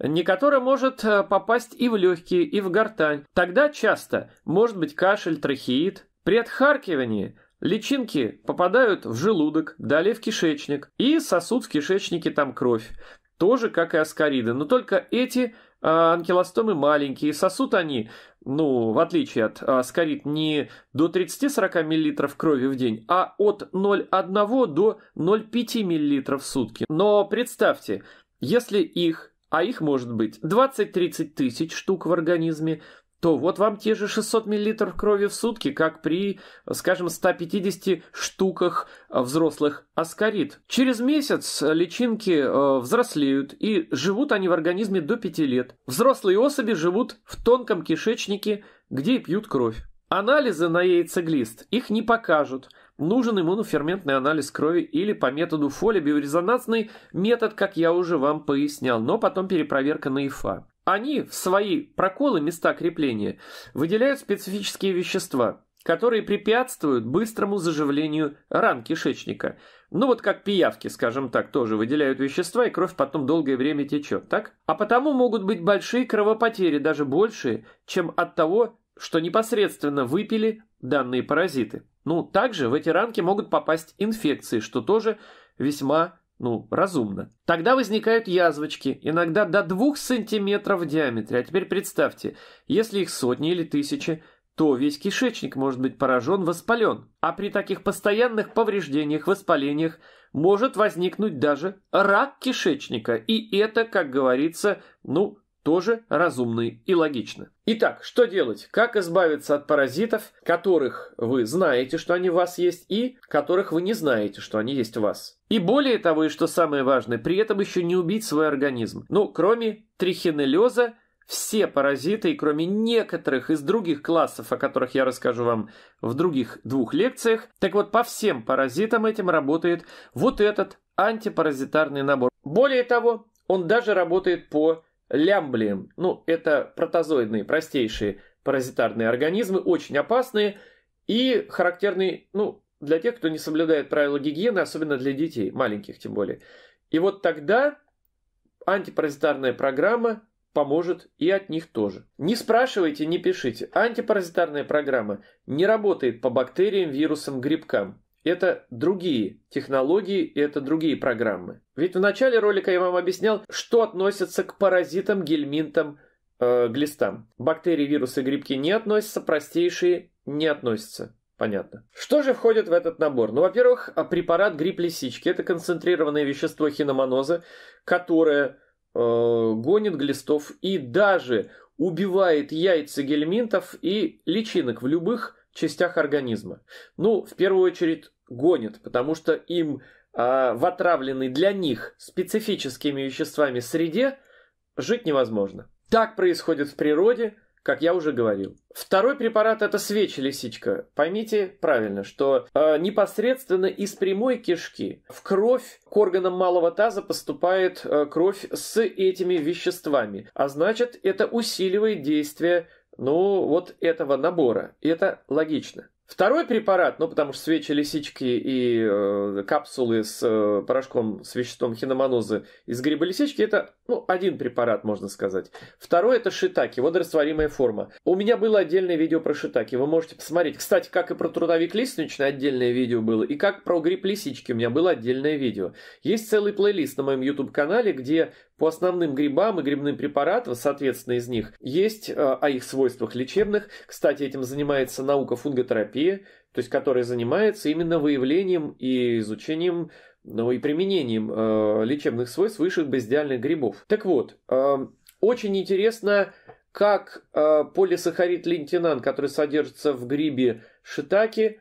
не который может э, попасть и в легкие, и в гортань. Тогда часто может быть кашель, трахеит. При отхаркивании личинки попадают в желудок, далее в кишечник, и сосуд в кишечнике там кровь. Тоже как и аскариды, но только эти а, анкилостомы маленькие, сосут они, ну, в отличие от э, аскарид, не до 30-40 мл крови в день, а от 0,1 до 0,5 мл в сутки. Но представьте, если их а их может быть 20-30 тысяч штук в организме, то вот вам те же 600 мл крови в сутки, как при, скажем, 150 штуках взрослых аскарид. Через месяц личинки э, взрослеют, и живут они в организме до 5 лет. Взрослые особи живут в тонком кишечнике, где и пьют кровь. Анализы на яйцеглист их не покажут – Нужен иммуноферментный анализ крови или по методу Фоли биорезонансный метод, как я уже вам пояснял, но потом перепроверка на ИФА. Они в свои проколы места крепления выделяют специфические вещества, которые препятствуют быстрому заживлению ран кишечника. Ну вот как пиявки, скажем так, тоже выделяют вещества, и кровь потом долгое время течет, так? А потому могут быть большие кровопотери, даже большие, чем от того, что непосредственно выпили данные паразиты. Ну, также в эти ранки могут попасть инфекции, что тоже весьма ну, разумно. Тогда возникают язвочки, иногда до 2 см в диаметре. А теперь представьте, если их сотни или тысячи, то весь кишечник может быть поражен, воспален. А при таких постоянных повреждениях, воспалениях может возникнуть даже рак кишечника. И это, как говорится, ну, тоже разумны и логичны. Итак, что делать? Как избавиться от паразитов, которых вы знаете, что они в вас есть, и которых вы не знаете, что они есть в вас? И более того, и что самое важное, при этом еще не убить свой организм. Ну, кроме трихинеллеза, все паразиты, и кроме некоторых из других классов, о которых я расскажу вам в других двух лекциях. Так вот, по всем паразитам этим работает вот этот антипаразитарный набор. Более того, он даже работает по лямблием. Ну, это протозоидные, простейшие паразитарные организмы, очень опасные и характерные, ну, для тех, кто не соблюдает правила гигиены, особенно для детей, маленьких тем более. И вот тогда антипаразитарная программа поможет и от них тоже. Не спрашивайте, не пишите. Антипаразитарная программа не работает по бактериям, вирусам, грибкам это другие технологии и это другие программы. Ведь в начале ролика я вам объяснял, что относится к паразитам, гельминтам, э, глистам. Бактерии, вирусы, грибки не относятся, простейшие не относятся. Понятно. Что же входит в этот набор? Ну, во-первых, а, препарат гриб-лисички. Это концентрированное вещество хиномоноза, которое э, гонит глистов и даже убивает яйца гельминтов и личинок в любых частях организма? Ну, в первую очередь, гонит, потому что им э, в отравленной для них специфическими веществами среде жить невозможно. Так происходит в природе, как я уже говорил. Второй препарат это свечи-лисичка. Поймите правильно, что э, непосредственно из прямой кишки в кровь к органам малого таза поступает э, кровь с этими веществами, а значит это усиливает действие ну, вот этого набора. И это логично. Второй препарат, ну, потому что свечи, лисички и э, капсулы с э, порошком с веществом хиноманозы из гриба лисички, это, ну, один препарат, можно сказать. Второй – это шитаки, водорастворимая форма. У меня было отдельное видео про шитаки, вы можете посмотреть. Кстати, как и про трудовик лиственничный отдельное видео было, и как про гриб лисички у меня было отдельное видео. Есть целый плейлист на моем YouTube-канале, где по основным грибам и грибным препаратам, соответственно, из них есть э, о их свойствах лечебных. Кстати, этим занимается наука фунготерапии, то есть которая занимается именно выявлением и изучением ну, и применением э, лечебных свойств высших бездиальных грибов. Так вот, э, очень интересно, как э, полисахарид лентинан, который содержится в грибе шитаки,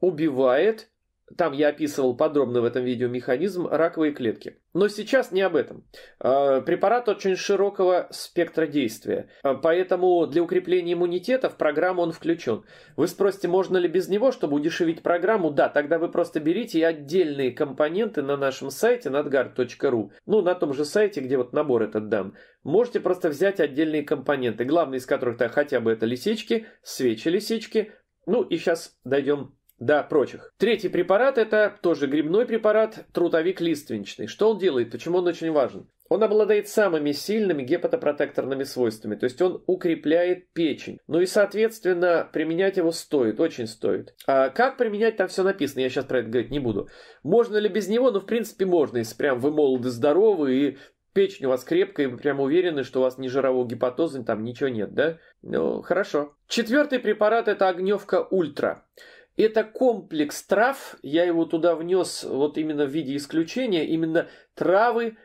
убивает там я описывал подробно в этом видео механизм раковой клетки. Но сейчас не об этом. А, препарат очень широкого спектра действия, а, поэтому для укрепления иммунитета в программу он включен. Вы спросите, можно ли без него, чтобы удешевить программу? Да, тогда вы просто берите и отдельные компоненты на нашем сайте nadgard.ru, ну, на том же сайте, где вот набор этот дан. Можете просто взять отдельные компоненты, главные из которых-то хотя бы это лисички, свечи-лисички, ну и сейчас дойдем да, прочих. Третий препарат – это тоже грибной препарат, трутовик лиственничный. Что он делает, почему он очень важен? Он обладает самыми сильными гепатопротекторными свойствами, то есть он укрепляет печень. Ну и, соответственно, применять его стоит, очень стоит. А как применять, там все написано, я сейчас про это говорить не буду. Можно ли без него? Ну, в принципе, можно, если прям вы молоды, здоровы и печень у вас крепкая, и вы прям уверены, что у вас ни жирового гепатоза, там ничего нет, да? Ну, хорошо. Четвертый препарат – это огневка ультра. Это комплекс трав, я его туда внес вот именно в виде исключения, именно травы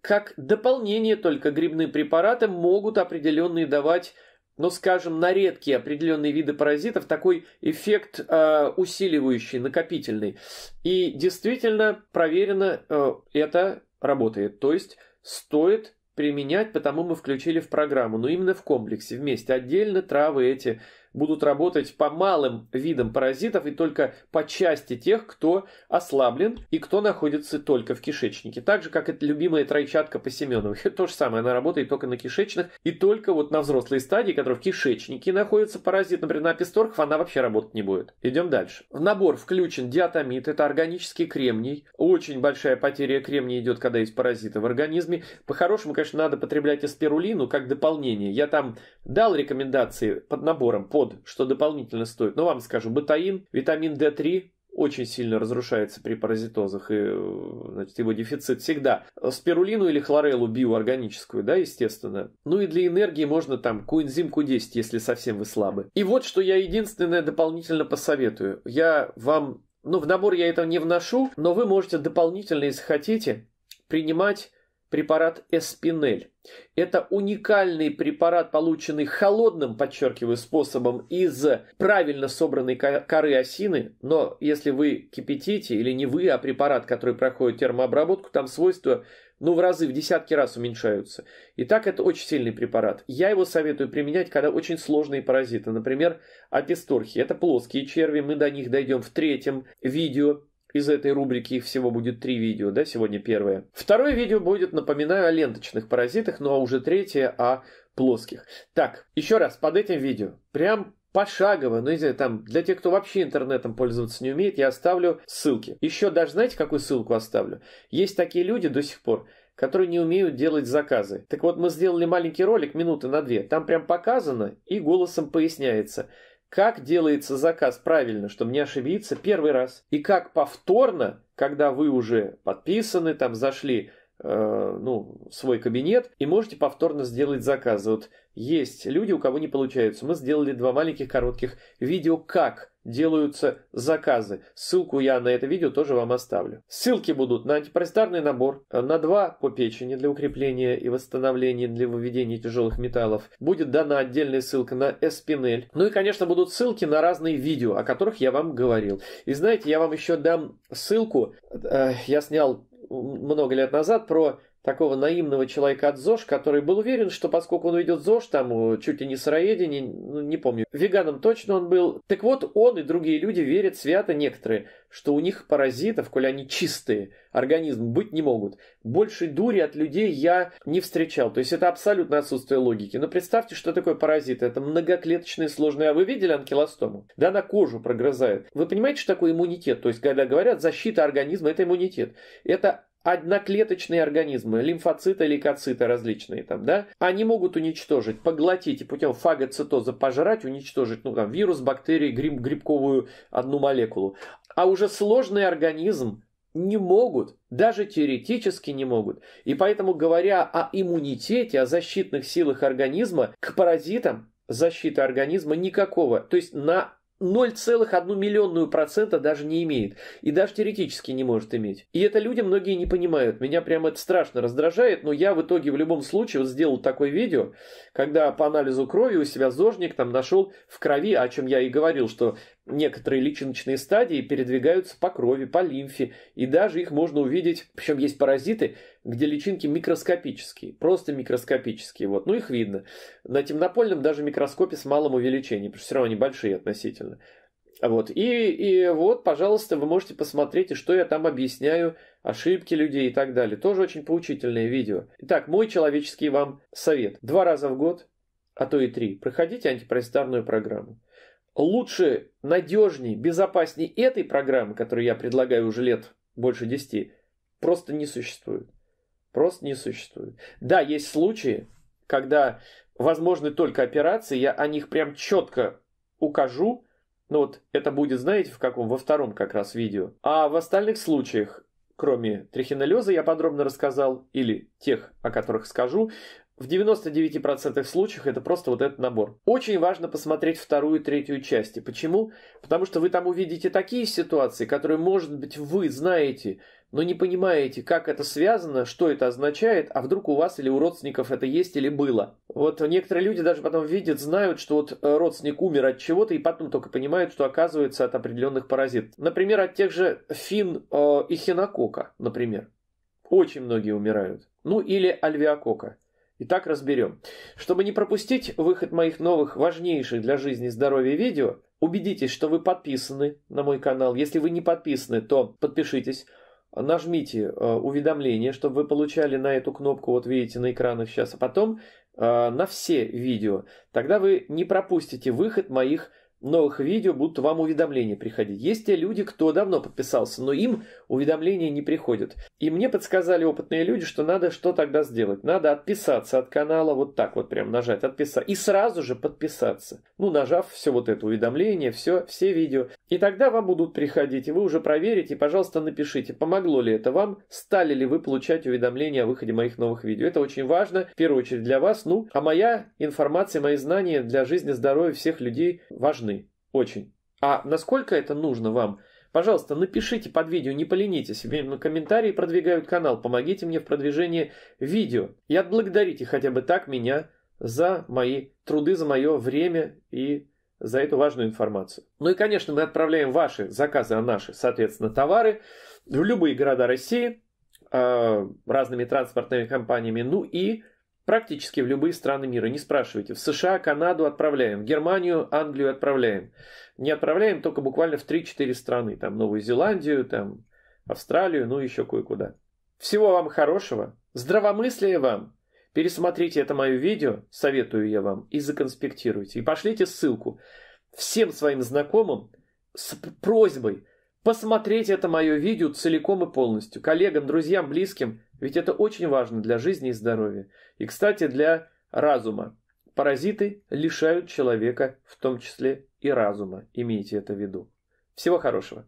как дополнение только грибные препараты могут определенные давать ну, скажем, на редкие определенные виды паразитов такой эффект э, усиливающий, накопительный. И действительно проверено э, это работает. То есть стоит применять, потому мы включили в программу, но именно в комплексе вместе. Отдельно травы эти будут работать по малым видам паразитов и только по части тех, кто ослаблен и кто находится только в кишечнике. Так же, как это любимая тройчатка по Семеновых. То же самое, она работает только на кишечных и только вот на взрослой стадии, которая в кишечнике находится паразит, например, на песторках, она вообще работать не будет. Идем дальше. В набор включен диатомит, это органический кремний. Очень большая потеря кремния идет, когда есть паразиты в организме. По-хорошему, конечно, надо потреблять аспирулину как дополнение. Я там дал рекомендации под набором по йод, что дополнительно стоит. Но ну, вам скажу, бетаин, витамин D3, очень сильно разрушается при паразитозах, и э, значит, его дефицит всегда. Спирулину или хлореллу биоорганическую, да, естественно. Ну и для энергии можно там коэнзим Q10, если совсем вы слабы. И вот что я единственное дополнительно посоветую. Я вам, ну в набор я этого не вношу, но вы можете дополнительно, если хотите, принимать препарат Эспинель. Это уникальный препарат, полученный холодным, подчеркиваю, способом из правильно собранной коры осины, но если вы кипятите, или не вы, а препарат, который проходит термообработку, там свойства ну, в разы, в десятки раз уменьшаются. И так это очень сильный препарат. Я его советую применять, когда очень сложные паразиты, например, аписторхи. Это плоские черви, мы до них дойдем в третьем видео. Из этой рубрики их всего будет три видео, да, сегодня первое. Второе видео будет, напоминаю, о ленточных паразитах, ну а уже третье о плоских. Так, еще раз, под этим видео, прям пошагово, ну, не знаю, там, для тех, кто вообще интернетом пользоваться не умеет, я оставлю ссылки. Еще даже, знаете, какую ссылку оставлю? Есть такие люди до сих пор, которые не умеют делать заказы. Так вот, мы сделали маленький ролик, минуты на две, там прям показано и голосом поясняется – как делается заказ правильно, чтобы не ошибиться первый раз, и как повторно, когда вы уже подписаны, там зашли Э, ну, свой кабинет и можете повторно сделать заказы. Вот есть люди, у кого не получается. Мы сделали два маленьких коротких видео, как делаются заказы. Ссылку я на это видео тоже вам оставлю. Ссылки будут на антипаразитарный набор, на два по печени для укрепления и восстановления для выведения тяжелых металлов. Будет дана отдельная ссылка на эспинель. Ну и, конечно, будут ссылки на разные видео, о которых я вам говорил. И знаете, я вам еще дам ссылку. Э, я снял много лет назад про такого наивного человека от ЗОЖ, который был уверен, что поскольку он ведет ЗОЖ, там э, чуть ли не сыроедение, ну, не помню, веганом точно он был. Так вот, он и другие люди верят свято некоторые, что у них паразитов, коли они чистые, организм быть не могут. Больше дури от людей я не встречал. То есть это абсолютно отсутствие логики. Но представьте, что такое паразит. Это многоклеточные сложные. А вы видели анкилостому? Да, она кожу прогрызает. Вы понимаете, что такое иммунитет? То есть когда говорят защита организма, это иммунитет. Это одноклеточные организмы, лимфоциты, лейкоциты различные там, да, они могут уничтожить, поглотить и путем фагоцитоза пожрать, уничтожить, ну, там, вирус, бактерии, гриб, грибковую одну молекулу. А уже сложный организм не могут, даже теоретически не могут. И поэтому, говоря о иммунитете, о защитных силах организма, к паразитам защиты организма никакого. То есть на 0,1% даже не имеет. И даже теоретически не может иметь. И это люди многие не понимают. Меня прямо это страшно раздражает, но я в итоге в любом случае вот сделал такое видео, когда по анализу крови у себя зожник там нашел в крови, о чем я и говорил, что некоторые личиночные стадии передвигаются по крови, по лимфе, и даже их можно увидеть, причем есть паразиты, где личинки микроскопические, просто микроскопические. Вот. Ну, их видно. На темнопольном даже микроскопе с малым увеличением, потому что все равно они большие относительно. Вот. И, и вот, пожалуйста, вы можете посмотреть, что я там объясняю, ошибки людей и так далее. Тоже очень поучительное видео. Итак, мой человеческий вам совет. Два раза в год, а то и три, проходите антипаразитарную программу. Лучше, надежнее, безопаснее этой программы, которую я предлагаю уже лет больше десяти, просто не существует. Просто не существует. Да, есть случаи, когда возможны только операции, я о них прям четко укажу. Ну вот это будет, знаете, в каком? Во втором как раз видео. А в остальных случаях, кроме трихинеллеза, я подробно рассказал, или тех, о которых скажу, в 99% случаях это просто вот этот набор. Очень важно посмотреть вторую и третью части. Почему? Потому что вы там увидите такие ситуации, которые, может быть, вы знаете, но не понимаете, как это связано, что это означает, а вдруг у вас или у родственников это есть или было. Вот некоторые люди даже потом видят, знают, что вот э, родственник умер от чего-то, и потом только понимают, что оказывается от определенных паразитов. Например, от тех же фин э, и хинокока, например. Очень многие умирают. Ну или альвиакока. Итак, разберем. Чтобы не пропустить выход моих новых важнейших для жизни и здоровья видео, убедитесь, что вы подписаны на мой канал. Если вы не подписаны, то подпишитесь нажмите э, уведомление, чтобы вы получали на эту кнопку, вот видите на экранах сейчас, а потом э, на все видео. Тогда вы не пропустите выход моих видео новых видео будут вам уведомления приходить. Есть те люди, кто давно подписался, но им уведомления не приходят. И мне подсказали опытные люди, что надо что тогда сделать. Надо отписаться от канала, вот так вот прям нажать, отписаться. И сразу же подписаться. Ну, нажав все вот это уведомление, все, все видео. И тогда вам будут приходить, и вы уже проверите, пожалуйста, напишите, помогло ли это вам, стали ли вы получать уведомления о выходе моих новых видео. Это очень важно, в первую очередь для вас, ну, а моя информация, мои знания для жизни, здоровья всех людей важны. Очень. А насколько это нужно вам? Пожалуйста, напишите под видео, не поленитесь. Комментарии продвигают канал. Помогите мне в продвижении видео. И отблагодарите хотя бы так меня за мои труды, за мое время и за эту важную информацию. Ну и, конечно, мы отправляем ваши заказы, а наши, соответственно, товары в любые города России а, разными транспортными компаниями. Ну и Практически в любые страны мира, не спрашивайте. В США, Канаду отправляем, в Германию, Англию отправляем. Не отправляем только буквально в 3-4 страны. Там Новую Зеландию, там Австралию, ну еще кое-куда. Всего вам хорошего, здравомыслия вам. Пересмотрите это мое видео, советую я вам, и законспектируйте. И пошлите ссылку всем своим знакомым с просьбой посмотреть это мое видео целиком и полностью. Коллегам, друзьям, близким – ведь это очень важно для жизни и здоровья. И, кстати, для разума. Паразиты лишают человека, в том числе и разума. Имейте это в виду. Всего хорошего.